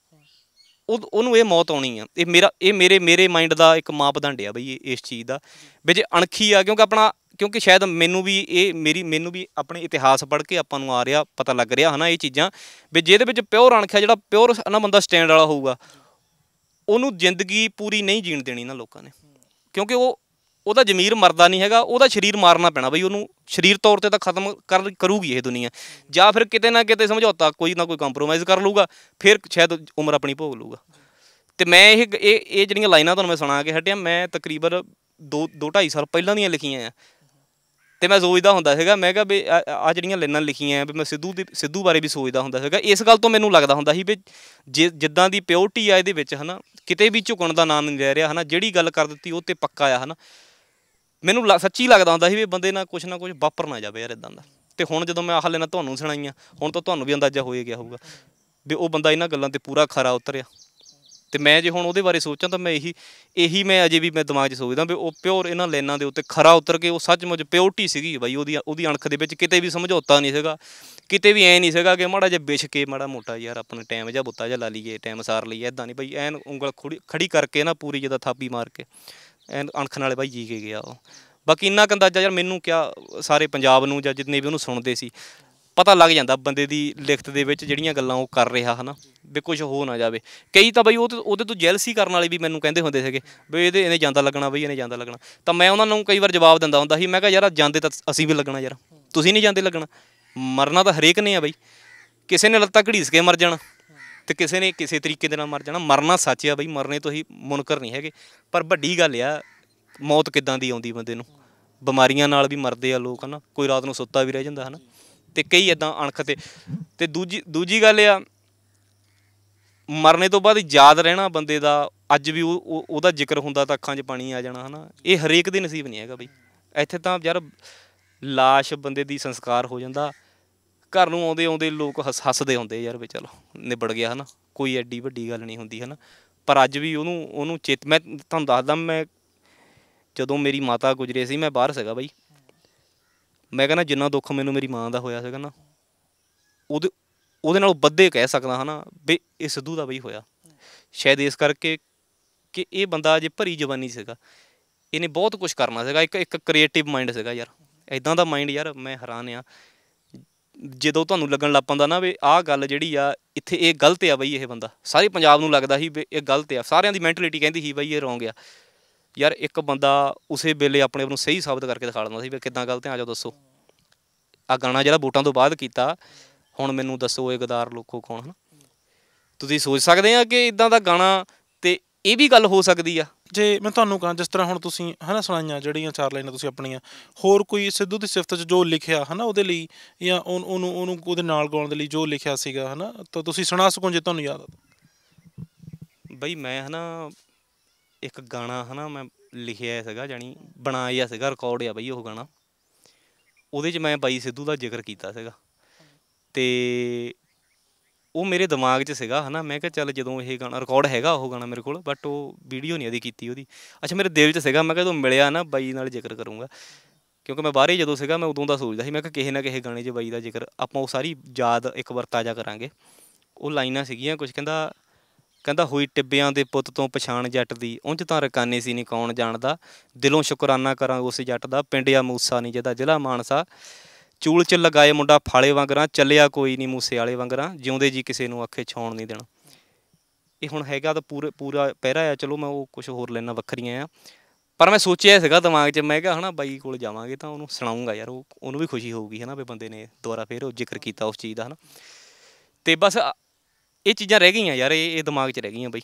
ਉਹ ਉਹਨੂੰ ਇਹ ਮੌਤ ਆਉਣੀ ਆ ਇਹ ਮੇਰਾ ਇਹ ਮੇਰੇ ਮੇਰੇ ਮਾਈਂਡ ਦਾ ਇੱਕ ਮਾਪਦੰਡ ਆ ਬਈ ਇਸ ਚੀਜ਼ ਦਾ ਵੀ ਜੇ ਅਣਖੀ ਆ ਕਿਉਂਕਿ ਆਪਣਾ ਕਿਉਂਕਿ ਸ਼ਾਇਦ ਮੈਨੂੰ ਵੀ ਇਹ ਮੇਰੀ ਮੈਨੂੰ ਵੀ ਆਪਣੇ ਇਤਿਹਾਸ ਪੜ੍ਹ ਕੇ ਆਪਾਂ ਨੂੰ ਆ ਰਿਹਾ ਪਤਾ ਲੱਗ ਰਿਹਾ ਹਨਾ ਇਹ ਚੀਜ਼ਾਂ ਵੀ ਜਿਹਦੇ ਵਿੱਚ ਪਿਓਰ ਅਣਖਿਆ ਜਿਹੜਾ ਪਿਓਰ ਨਾ ਬੰਦਾ ਸਟੈਂਡ ਵਾਲਾ ਹੋਊਗਾ ਉਹਨੂੰ ਜ਼ਿੰਦਗੀ ਪੂਰੀ ਨਹੀਂ ਜੀਣ ਦੇਣੀ ਨਾ ਲੋਕਾਂ ਨੇ ਕਿਉਂਕਿ ਉਹ ਉਹਦਾ ਜ਼ਮੀਰ ਮਰਦਾ ਨਹੀਂ ਹੈਗਾ ਉਹਦਾ ਸਰੀਰ ਮਾਰਨਾ ਪੈਣਾ ਬਈ ਉਹਨੂੰ ਸਰੀਰ ਤੌਰ ਤੇ ਤਾਂ ਖਤਮ ਕਰ ਕਰੂਗੀ ਇਹ ਦੁਨੀਆ ਜਾਂ ਫਿਰ ਕਿਤੇ ਨਾ ਕਿਤੇ ਸਮਝੌਤਾ ਕੋਈ ਨਾ ਕੋਈ ਕੰਪਰੋਮਾਈਜ਼ ਕਰ ਲੂਗਾ ਫਿਰ ਸ਼ਾਇਦ ਉਮਰ ਆਪਣੀ ਭੋਗ ਲੂਗਾ ਤੇ ਮੈਂ ਇਹ ਇਹ ਇਹ ਜਿਹੜੀਆਂ ਲਾਈਨਾਂ ਤੁਹਾਨੂੰ ਮੈਂ ਸੁਣਾ ਕੇ ਹਟਿਆ ਮੈਂ ਤਕਰੀਬਨ 2 2.5 ਸਾਲ ਪਹਿਲਾਂ ਦੀਆਂ ਲਿਖੀਆਂ ਆ ਤੇ ਮੈਂ ਸੋਚਦਾ ਹੁੰਦਾ ਸੀਗਾ ਮੈਂ ਕਿਹਾ ਵੀ ਆ ਜਿਹੜੀਆਂ ਲਾਈਨਾਂ ਲਿਖੀਆਂ ਆ ਵੀ ਮੈਂ ਸਿੱਧੂ ਦੀ ਸਿੱਧੂ ਬਾਰੇ ਵੀ ਸੋਚਦਾ ਹੁੰਦਾ ਸੀਗਾ ਇਸ ਗੱਲ ਤੋਂ ਮੈਨੂੰ ਲੱਗਦਾ ਹੁੰਦਾ ਸੀ ਵੀ ਜਿੱਦਾਂ ਦੀ ਪਿਓਰਟੀ ਆ ਇਹਦੇ ਵਿੱਚ ਹਨਾ ਕਿਤੇ ਵੀ ਝੁਕਣ ਦਾ ਨਾਮ ਨਹੀਂ ਲੈ ਰਿਹਾ ਹਨਾ ਜਿਹੜੀ ਗੱਲ ਕਰ ਦਿੱਤੀ ਉਹ ਤੇ ਪੱਕਾ ਆ ਹਨਾ ਮੈਨੂੰ ਸੱਚੀ ਲੱਗਦਾ ਹੁੰਦਾ ਸੀ ਵੀ ਬੰਦੇ ਨਾਲ ਕੁਝ ਨਾ ਕੁਝ ਵਾਪਰ ਨਾ ਜਾਵੇ ਯਾਰ ਇਦਾਂ ਦਾ ਤੇ ਹੁਣ ਜਦੋਂ ਮੈਂ ਆਹ ਲੈਣਾ ਤੁਹਾਨੂੰ ਸੁਣਾਈਆਂ ਹੁਣ ਤਾਂ ਤੁਹਾਨੂੰ ਵੀ ਅੰਦਾਜ਼ਾ ਹੋਏ ਗਿਆ ਹੋਊਗਾ ਵੀ ਉਹ ਬੰਦਾ ਇਹਨਾਂ ਗੱਲਾਂ ਤੇ ਪੂਰਾ ਖਰਾ ਉਤਰਿਆ ਤੇ ਮੈਂ ਜੇ ਹੁਣ ਉਹਦੇ ਬਾਰੇ ਸੋਚਾਂ ਤਾਂ ਮੈਂ ਇਹੀ ਇਹੀ ਮੈਂ ਅਜੇ ਵੀ ਮੈਂ ਦਿਮਾਗ 'ਚ ਸੋਚਦਾ ਵੀ ਉਹ ਪਿਓਰ ਇਹਨਾਂ ਲੈਨਾਂ ਦੇ ਉੱਤੇ ਖਰਾ ਉਤਰ ਕੇ ਉਹ ਸੱਚਮੁੱਚ ਪਿਓਰਟੀ ਸੀਗੀ ਬਾਈ ਉਹਦੀ ਉਹਦੀ ਅਣਖ ਦੇ ਵਿੱਚ ਕਿਤੇ ਵੀ ਸਮਝੌਤਾ ਨਹੀਂ ਸੀਗਾ ਕਿਤੇ ਵੀ ਐ ਨਹੀਂ ਸੀਗਾ ਕਿ ਮਾੜਾ ਜਿਹਾ ਵਿਛ ਕੇ ਮਾੜਾ ਮੋਟਾ ਯਾਰ ਆਪਣੇ ਟਾਈਮ ਜਾਂ ਬੁੱਤਾ ਜਾਂ ਲਾ ਲਈਏ ਟਾਈਮ ਸਾਰ ਲਈਏ ਐਦਾਂ ਨਹੀਂ ਬਾਈ ਐਨ ਉਂਗਲ ਖੜੀ ਕਰਕੇ ਨਾ ਪੂਰੀ ਜਿਹਾ ਥਾਪੀ ਮਾਰ ਕੇ ਐਨ ਅਣਖਣ ਵਾਲੇ ਬਾਈ ਜੀ ਕੇ ਗਿਆ ਉਹ ਬਾਕੀ ਇੰਨਾ ਕ ਅੰਦਾਜ਼ਾ ਯਾਰ ਮੈਨੂੰ ਕਿਆ ਸਾਰੇ ਪੰਜਾਬ ਨੂੰ ਜਾਂ ਜਿੰਨੇ ਵੀ ਉਹਨੂੰ ਸੁਣਦੇ ਸੀ ਪਤਾ ਲੱਗ ਜਾਂਦਾ ਬੰਦੇ ਦੀ ਲਿਖਤ ਦੇ ਵਿੱਚ ਜਿਹੜੀਆਂ ਗੱਲਾਂ ਉਹ ਕਰ ਰਿਹਾ ਹਨਾ ਵੀ ਕੁਝ ਹੋ ਨਾ ਜਾਵੇ ਕਈ ਤਾਂ ਬਈ ਉਹ ਉਹਦੇ ਤੋਂ ਜੈਲਸੀ ਕਰਨ ਵਾਲੇ ਵੀ ਮੈਨੂੰ ਕਹਿੰਦੇ ਹੁੰਦੇ ਸੀਗੇ ਵੀ ਇਹਦੇ ਇਹਨੇ ਜਾਂਦਾ ਲੱਗਣਾ ਬਈ ਇਹਨੇ ਜਾਂਦਾ ਲੱਗਣਾ ਤਾਂ ਮੈਂ ਉਹਨਾਂ ਨੂੰ ਕਈ ਵਾਰ ਜਵਾਬ ਦਿੰਦਾ ਹੁੰਦਾ ਸੀ ਮੈਂ ਕਿਹਾ ਯਾਰ ਜਾਂਦੇ ਤਾਂ ਅਸੀਂ ਵੀ ਲੱਗਣਾ ਯਾਰ ਤੁਸੀਂ ਨਹੀਂ ਜਾਂਦੇ ਲੱਗਣਾ ਮਰਨਾ ਤਾਂ ਹਰੇਕ ਨੇ ਆ ਬਈ ਕਿਸੇ ਨੇ ਲੱਤਾਂ ਘੜੀਸ ਕੇ ਮਰ ਜਾਣਾ ਤੇ ਕਿਸੇ ਨੇ ਕਿਸੇ ਤਰੀਕੇ ਦੇ ਨਾਲ ਮਰ ਜਾਣਾ ਮਰਨਾ ਸੱਚ ਆ ਬਈ ਮਰਨੇ ਤੋਂ ਹੀ ਮੁਨਕਰ ਨਹੀਂ ਹੈਗੇ ਪਰ ਵੱਡੀ ਗੱਲ ਆ ਮੌਤ ਕਿਦਾਂ ਦੀ ਆਉਂਦੀ ਬੰਦੇ ਨੂੰ ਬਿਮਾਰੀਆਂ ਨਾਲ ਵੀ ਮਰਦੇ ਆ ਲੋਕ ਹਨਾ ਕੋਈ ਰਾਤ ਨੂੰ ਸੁੱਤਾ ਵੀ ਰਹਿ ਜਾਂਦਾ ਹਨਾ ਤੇ ਕਈ ਇਦਾਂ ਅਣਖ ਤੇ ਤੇ ਦੂਜੀ ਦੂਜੀ ਗੱਲ ਆ ਮਰਨੇ ਤੋਂ ਬਾਅਦ ਯਾਦ ਰਹਿਣਾ ਬੰਦੇ ਦਾ ਅੱਜ ਵੀ ਉਹ ਉਹਦਾ ਜ਼ਿਕਰ ਹੁੰਦਾ ਤਾਂ ਅੱਖਾਂ 'ਚ ਪਾਣੀ ਆ ਜਾਣਾ ਹਨਾ ਇਹ ਹਰੇਕ ਦੇ ਨਸੀਬ ਨਹੀਂ ਹੈਗਾ ਬਈ ਇੱਥੇ ਤਾਂ ਯਾਰ ਲਾਸ਼ ਬੰਦੇ ਦੀ ਸੰਸਕਾਰ ਹੋ ਜਾਂਦਾ ਘਰ ਨੂੰ ਆਉਂਦੇ ਆਉਂਦੇ ਲੋਕ ਹੱਸ ਹੱਸਦੇ ਹੁੰਦੇ ਯਾਰ ਵੀ ਚਲੋ ਨਿਬੜ ਗਿਆ ਹਨਾ ਕੋਈ ਐਡੀ ਵੱਡੀ ਗੱਲ ਨਹੀਂ ਹੁੰਦੀ ਹਨਾ ਪਰ ਅੱਜ ਵੀ ਉਹਨੂੰ ਉਹਨੂੰ ਚੇਤ ਮੈਂ ਤੁਹਾਨੂੰ ਦੱਸਦਾ ਮੈਂ ਜਦੋਂ ਮੇਰੀ ਮਾਤਾ ਗੁਜਰੇ ਸੀ ਮੈਂ ਬਾਹਰ ਸੀਗਾ ਬਾਈ ਮੈਂ ਕਹਿੰਦਾ ਜਿੰਨਾ ਦੁੱਖ ਮੈਨੂੰ ਮੇਰੀ ਮਾਂ ਦਾ ਹੋਇਆ ਸੀਗਾ ਨਾ ਉਹਦੇ ਉਹਦੇ ਨਾਲ ਵੱਧੇ ਕਹਿ ਸਕਦਾ ਹਨਾ ਵੀ ਇਹ ਸਿੱਧੂ ਦਾ ਬਈ ਹੋਇਆ ਸ਼ਾਇਦ ਇਸ ਕਰਕੇ ਕਿ ਇਹ ਬੰਦਾ ਜੇ ਭਰੀ ਜਵਾਨੀ ਸੀਗਾ ਇਹਨੇ ਬਹੁਤ ਕੁਝ ਕਰਨਾ ਸੀਗਾ ਇੱਕ ਇੱਕ ਕ੍ਰੀਏਟਿਵ ਮਾਈਂਡ ਸੀਗਾ ਯਾਰ ਇਦਾਂ ਦਾ ਮਾਈਂਡ ਯਾਰ ਮੈਂ ਹੈਰਾਨ ਆ ਜਦੋਂ ਤੁਹਾਨੂੰ ਲੱਗਣ ਲੱਗ ਪੰਦਾ ਨਾ ਵੀ ਆਹ ਗੱਲ ਜਿਹੜੀ ਆ ਇੱਥੇ ਇਹ ਗਲਤ ਆ ਬਈ ਇਹ ਬੰਦਾ ਸਾਰੇ ਪੰਜਾਬ ਨੂੰ ਲੱਗਦਾ ਸੀ ਵੀ ਇਹ ਗਲਤ ਆ ਸਾਰਿਆਂ ਦੀ ਮੈਂਟੈਲਿਟੀ ਕਹਿੰਦੀ ਸੀ ਬਈ ਇਹ ਰੋਂਗ ਆ ਯਾਰ ਇੱਕ ਬੰਦਾ ਉਸੇ ਵੇਲੇ ਆਪਣੇ ਆਪ ਨੂੰ ਸਹੀ ਸਾਬਤ ਕਰਕੇ ਦਿਖਾ ਲੈਂਦਾ ਸੀ ਵੀ ਕਿੱਦਾਂ ਗਲਤ ਆ ਜਾਓ ਦੱਸੋ ਆ ਗਾਣਾ ਜਿਹੜਾ ਵੋਟਾਂ ਤੋਂ ਬਾਅਦ ਕੀਤਾ ਹੁਣ ਮੈਨੂੰ ਦੱਸੋ ਇਹ ਗਦਾਰ ਲੋਕੋ ਕੌਣ ਹਨ ਤੁਸੀਂ ਸੋਚ ਸਕਦੇ ਆ ਕਿ ਇਦਾਂ ਦਾ ਗਾਣਾ ਤੇ ਇਹ ਵੀ ਗੱਲ ਹੋ ਸਕਦੀ ਆ ਜੇ ਮੈਂ ਤੁਹਾਨੂੰ ਕਹਾਂ ਜਿਸ ਤਰ੍ਹਾਂ ਹੁਣ ਤੁਸੀਂ ਹਨਾ ਸੁਣਾਈਆਂ ਜਿਹੜੀਆਂ ਚਾਰ ਲਾਈਨਾਂ ਤੁਸੀਂ ਆਪਣੀਆਂ ਹੋਰ ਕੋਈ ਸਿੱਧੂ ਦੀ ਸਿਫਤ 'ਚ ਜੋ ਲਿਖਿਆ ਹਨਾ ਉਹਦੇ ਲਈ ਜਾਂ ਉਹਨੂੰ ਉਹਨੂੰ ਉਹਦੇ ਨਾਲ ਗਾਉਣ ਦੇ ਲਈ ਜੋ ਲਿਖਿਆ ਸੀਗਾ ਹਨਾ ਤਾਂ ਤੁਸੀਂ ਸੁਣਾ ਸਕੋ ਜੇ ਤੁਹਾਨੂੰ ਯਾਦ ਆ ਬਈ ਮੈਂ ਹਨਾ ਇੱਕ ਗਾਣਾ ਹਨਾ ਮੈਂ ਲਿਖਿਆ ਸੀਗਾ ਜਾਨੀ ਬਣਾਇਆ ਸੀਗਾ ਰਿਕਾਰਡ ਆ ਬਈ ਉਹ ਗਾਣਾ ਉਹਦੇ 'ਚ ਮੈਂ ਬਾਈ ਸਿੱਧੂ ਦਾ ਜ਼ਿਕਰ ਕੀਤਾ ਸੀਗਾ ਤੇ ਉਹ ਮੇਰੇ ਦਿਮਾਗ 'ਚ ਸੀਗਾ ਹਨਾ ਮੈਂ ਕਿਹਾ ਚੱਲ ਜਦੋਂ ਇਹ ਗਾਣਾ ਰਿਕਾਰਡ ਹੈਗਾ ਉਹ ਗਾਣਾ ਮੇਰੇ ਕੋਲ ਬਟ ਉਹ ਵੀਡੀਓ ਨਹੀਂ ਅਦੀ ਕੀਤੀ ਉਹਦੀ ਅੱਛਾ ਮੇਰੇ ਦਿਲ 'ਚ ਸੀਗਾ ਮੈਂ ਕਿਹਾ ਜਦੋਂ ਮਿਲਿਆ ਨਾ ਬਾਈ ਨਾਲ ਜ਼ਿਕਰ ਕਰੂੰਗਾ ਕਿਉਂਕਿ ਮੈਂ ਬਾਹਰੇ ਜਦੋਂ ਸੀਗਾ ਮੈਂ ਉਦੋਂ ਦਾ ਸੋਚਦਾ ਸੀ ਮੈਂ ਕਿਹਾ ਕਿਸੇ ਨਾ ਕਿਸੇ ਗਾਣੇ 'ਚ ਬਾਈ ਦਾ ਜ਼ਿਕਰ ਆਪਾਂ ਉਹ ਸਾਰੀ ਯਾਦ ਇੱਕ ਵਾਰ ਤਾਜ਼ਾ ਕਰਾਂਗੇ ਉਹ ਲਾਈਨਾਂ ਸੀਗੀਆਂ ਕੁਝ ਕਹਿੰਦਾ ਕਹਿੰਦਾ ਹੋਈ ਟਿੱਬਿਆਂ ਦੇ ਪੁੱਤ ਤੋਂ ਪਛਾਣ ਜੱਟ ਦੀ ਉਂਝ ਤਾਂ ਰਕਾਨੇ ਸੀ ਨਹੀਂ ਕੌਣ ਜਾਣਦਾ ਦਿਲੋਂ ਸ਼ੁਕਰਾਨਾ ਕਰਾਂ ਉਸ ਜੱਟ ਦਾ ਪਿੰਡ ਮੂਸਾ ਨਹੀਂ ਜਿਹਦਾ ਜ਼ਿਲ੍ਹਾ ਮਾਨਸਾ ਚੂਲ ਚ ਲਗਾਏ ਮੁੰਡਾ ਫਾਲੇ ਵਾਂਗਰਾਂ ਚੱਲਿਆ ਕੋਈ ਨਹੀਂ ਮੂਸੇ ਵਾਲੇ ਵਾਂਗਰਾਂ ਜਿਉਂਦੇ ਜੀ ਕਿਸੇ ਨੂੰ ਅੱਖੇ ਛਾਉਣ ਨਹੀਂ ਦੇਣਾ ਇਹ ਹੁਣ ਹੈਗਾ ਤਾਂ ਪੂਰੇ ਪੂਰਾ ਪਹਿਰਾ ਆ ਚਲੋ ਮੈਂ ਉਹ ਕੁਝ ਹੋਰ ਲੈਣਾ ਵੱਖਰੀਆਂ ਆ ਪਰ ਮੈਂ ਸੋਚਿਆ ਸੀਗਾ ਦਿਮਾਗ 'ਚ ਮੈਂ ਕਿਹਾ ਹਨਾ ਬਾਈ ਕੋਲ ਜਾਵਾਂਗੇ ਤਾਂ ਉਹਨੂੰ ਸੁਣਾਉਂਗਾ ਯਾਰ ਉਹ ਉਹਨੂੰ ਵੀ ਖੁਸ਼ੀ ਹੋਊਗੀ ਹਨਾ ਵੀ ਬੰਦੇ ਨੇ ਦੁਬਾਰਾ ਫੇਰ ਉਹ ਜ਼ਿਕਰ ਕੀਤਾ ਉਸ ਚੀਜ਼ ਦਾ ਹਨਾ ਤੇ ਬਸ ਇਹ ਚੀਜ਼ਾਂ ਰਹਿ ਗਈਆਂ ਯਾਰ ਇਹ ਇਹ ਦਿਮਾਗ 'ਚ ਰਹਿ ਗਈਆਂ ਬਾਈ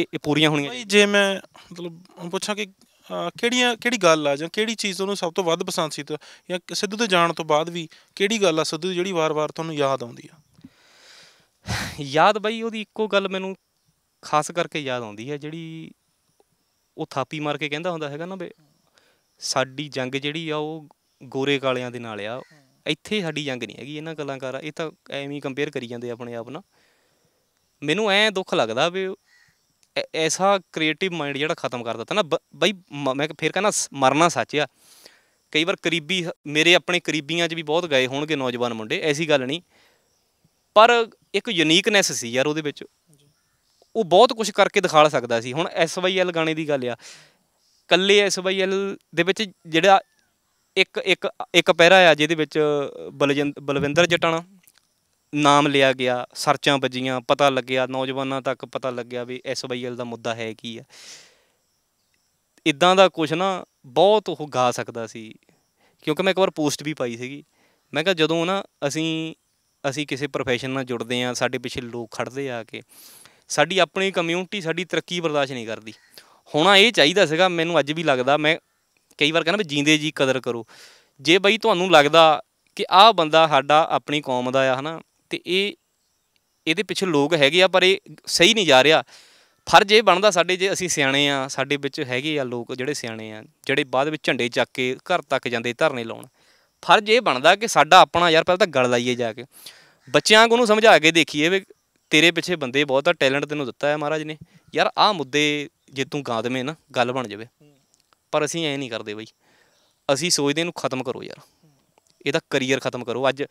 ਇਹ ਇਹ ਪੂਰੀਆਂ ਹੋਣੀਆਂ ਜੇ ਮੈਂ ਮਤਲਬ ਪੁੱਛਾਂ ਕਿ ਕਿਹੜੀਆਂ ਕਿਹੜੀ ਗੱਲ ਆ ਜਾਂ ਕਿਹੜੀ ਚੀਜ਼ ਉਹਨੂੰ ਸਭ ਤੋਂ ਵੱਧ ਪਸੰਦ ਸੀ ਜਾਂ ਸਿੱਧੂ ਦੇ ਜਾਣ ਤੋਂ ਬਾਅਦ ਵੀ ਕਿਹੜੀ ਗੱਲ ਆ ਸਿੱਧੂ ਦੀ ਜਿਹੜੀ ਵਾਰ-ਵਾਰ ਤੁਹਾਨੂੰ ਯਾਦ ਆਉਂਦੀ ਆ ਯਾਦ ਬਈ ਉਹਦੀ ਇੱਕੋ ਗੱਲ ਮੈਨੂੰ ਖਾਸ ਕਰਕੇ ਯਾਦ ਆਉਂਦੀ ਹੈ ਜਿਹੜੀ ਉਹ ਥਾਪੀ ਮਾਰ ਕੇ ਕਹਿੰਦਾ ਹੁੰਦਾ ਹੈਗਾ ਨਾ ਬੇ ਸਾਡੀ ਜੰਗ ਜਿਹੜੀ ਆ ਉਹ ਗੋਰੇ ਕਾਲਿਆਂ ਦੇ ਨਾਲ ਆ ਇੱਥੇ ਸਾਡੀ ਜੰਗ ਨਹੀਂ ਹੈਗੀ ਇਹਨਾਂ ਕਲਾਕਾਰ ਇਹ ਤਾਂ ਐਵੇਂ ਹੀ ਕੰਪੇਅਰ ਕਰੀ ਜਾਂਦੇ ਆਪਣੇ ਆਪ ਨਾਲ ਮੈਨੂੰ ਐ ਦੁੱਖ ਲੱਗਦਾ ਵੀ ਐਸਾ ਕ੍ਰੀਏਟਿਵ ਮਾਈਂਡ ਜਿਹੜਾ ਖਤਮ ਕਰ ਦਿੱਤਾ ਨਾ ਬਈ ਮੈਂ ਫੇਰ ਕਹਿੰਦਾ ਮਰਨਾ ਸੱਚ ਆ ਕਈ ਵਾਰ ਕਰੀਬੀ ਮੇਰੇ ਆਪਣੇ ਕਰੀਬੀਆਂ 'ਚ ਵੀ ਬਹੁਤ ਗਏ ਹੋਣਗੇ ਨੌਜਵਾਨ ਮੁੰਡੇ ਐਸੀ ਗੱਲ ਨਹੀਂ ਪਰ ਇੱਕ ਯੂਨੀਕਨੈਸ ਸੀ ਯਾਰ ਉਹਦੇ ਵਿੱਚ ਉਹ ਬਹੁਤ ਕੁਝ ਕਰਕੇ ਦਿਖਾ ਸਕਦਾ ਸੀ ਹੁਣ ਐਸਵਾਈਐਲ ਗਾਣੇ ਦੀ ਗੱਲ ਆ ਕੱਲੇ ਐਸਵਾਈਐਲ ਦੇ ਵਿੱਚ ਜਿਹੜਾ ਇੱਕ ਇੱਕ ਇੱਕ ਪੈਰਾ ਆ ਜਿਹਦੇ ਵਿੱਚ ਬਲਵਿੰਦਰ ਜਟਾਣਾ ਨਾਮ ਲਿਆ ਗਿਆ ਸਰਚਾਂ ਵੱਜੀਆਂ ਪਤਾ ਲੱਗਿਆ ਨੌਜਵਾਨਾਂ ਤੱਕ ਪਤਾ ਲੱਗਿਆ ਵੀ ਐਸਵਾਈਐਲ ਦਾ ਮੁੱਦਾ ਹੈ ਕੀ ਆ ਇਦਾਂ ਦਾ ਕੁਝ ਨਾ ਬਹੁਤ ਉਹ ਗਾ ਸਕਦਾ ਸੀ ਕਿਉਂਕਿ ਮੈਂ ਇੱਕ ਵਾਰ ਪੋਸਟ ਵੀ ਪਾਈ ਸੀਗੀ ਮੈਂ ਕਿਹਾ ਜਦੋਂ ਨਾ ਅਸੀਂ ਅਸੀਂ ਕਿਸੇ profession ਨਾਲ ਜੁੜਦੇ ਆ ਸਾਡੇ ਪਿੱਛੇ ਲੋਕ ਖੜਦੇ ਆ ਕੇ ਸਾਡੀ ਆਪਣੀ ਕਮਿਊਨਿਟੀ ਸਾਡੀ ਤਰੱਕੀ ਬਰਦਾਸ਼ਤ ਨਹੀਂ ਕਰਦੀ ਹੋਣਾ ਇਹ ਚਾਹੀਦਾ ਸੀਗਾ ਮੈਨੂੰ ਅੱਜ ਵੀ ਲੱਗਦਾ ਮੈਂ ਕਈ ਵਾਰ ਕਹਿੰਦਾ ਵੀ ਜਿੰਦੇ ਜੀ ਕਦਰ ਕਰੋ ਜੇ ਬਈ ਤੁਹਾਨੂੰ ਲੱਗਦਾ ਕਿ ਆਹ ਬੰਦਾ ਸਾਡਾ ਆਪਣੀ ਕੌਮ ਦਾ ਆ ਹਨਾ ਤੇ ਇਹ ਇਹਦੇ ਪਿੱਛੇ ਲੋਕ ਹੈਗੇ ਆ ਪਰ ਇਹ ਸਹੀ ਨਹੀਂ ਜਾ ਰਿਹਾ ਫਰਜ਼ ਇਹ ਬਣਦਾ ਸਾਡੇ ਜੇ ਅਸੀਂ ਸਿਆਣੇ ਆ ਸਾਡੇ ਵਿੱਚ ਹੈਗੇ ਆ ਲੋਕ ਜਿਹੜੇ ਸਿਆਣੇ ਆ ਜਿਹੜੇ ਬਾਅਦ ਵਿੱਚ ਝੰਡੇ ਚੱਕ ਕੇ ਘਰ ਤੱਕ ਜਾਂਦੇ ਧਰਨੇ ਲਾਉਣ ਫਰਜ਼ ਇਹ ਬਣਦਾ ਕਿ ਸਾਡਾ ਆਪਣਾ ਯਾਰ ਪਹਿਲਾਂ ਤਾਂ ਗਲ ਲਾਈਏ ਜਾ ਕੇ ਬੱਚਿਆਂ ਨੂੰ ਸਮਝਾ ਕੇ ਦੇਖੀਏ ਵੀ ਤੇਰੇ ਪਿੱਛੇ ਬੰਦੇ ਬਹੁਤ ਆ ਟੈਲੈਂਟ ਤੈਨੂੰ ਦਿੱਤਾ ਹੈ ਮਹਾਰਾਜ ਨੇ ਯਾਰ ਆਹ ਮੁੱਦੇ ਜੇ ਤੂੰ ਗਾ ਦਵੇਂ ਨਾ ਗੱਲ ਬਣ ਜਾਵੇ ਪਰ ਅਸੀਂ ਐ ਨਹੀਂ ਕਰਦੇ ਬਈ ਅਸੀਂ ਸੋਚਦੇ ਇਹਨੂੰ ਖਤਮ ਕਰੋ ਯਾਰ ਇਹਦਾ ਕਰੀਅਰ ਖਤਮ ਕਰੋ ਅੱਜ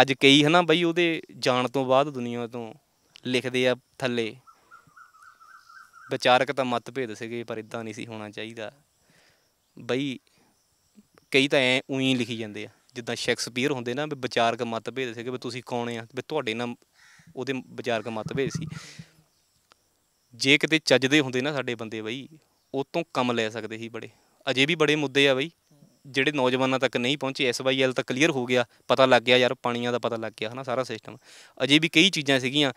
ਅੱਜ ਕਈ ਹਨਾ ਬਈ ਉਹਦੇ ਜਾਣ ਤੋਂ ਬਾਅਦ ਦੁਨੀਆ ਤੋਂ ਲਿਖਦੇ ਆ ਥੱਲੇ ਵਿਚਾਰਕ ਤਾਂ ਮਤ ਭੇਦ ਸੀਗੇ ਪਰ ਇਦਾਂ ਨਹੀਂ ਸੀ ਹੋਣਾ ਚਾਹੀਦਾ ਬਈ ਕਈ ਤਾਂ ਐ ਉਹੀ ਲਿਖੀ ਜਾਂਦੇ ਆ ਜਿੱਦਾਂ ਸ਼ੈਕਸਪੀਅਰ ਹੁੰਦੇ ਨਾ ਵੀ ਵਿਚਾਰਕ ਭੇਦ ਸੀਗੇ ਵੀ ਤੁਸੀਂ ਕੌਣ ਆ ਵੀ ਤੁਹਾਡੇ ਨਾਲ ਉਹਦੇ ਵਿਚਾਰਕ ਮਤ ਭੇਦ ਸੀ ਜੇ ਕਿਤੇ ਚੱਜਦੇ ਹੁੰਦੇ ਨਾ ਸਾਡੇ ਬੰਦੇ ਬਈ ਉਹ ਤੋਂ ਕੰਮ ਲੈ ਸਕਦੇ ਸੀ ਬੜੇ ਅਜੇ ਵੀ ਬੜੇ ਮੁੱਦੇ ਆ ਬਈ ਜਿਹੜੇ ਨੌਜਵਾਨਾਂ ਤੱਕ ਨਹੀਂ ਪਹੁੰਚੀ ਐਸਵਾਈਐਲ ਤਾਂ ਕਲੀਅਰ ਹੋ ਗਿਆ ਪਤਾ ਲੱਗ ਗਿਆ ਯਾਰ ਪਾਣੀਆਂ ਦਾ ਪਤਾ ਲੱਗ ਗਿਆ ਹਨਾ ਸਾਰਾ ਸਿਸਟਮ ਅਜੇ ਵੀ ਕਈ ਚੀਜ਼ਾਂ ਸੀਗੀਆਂ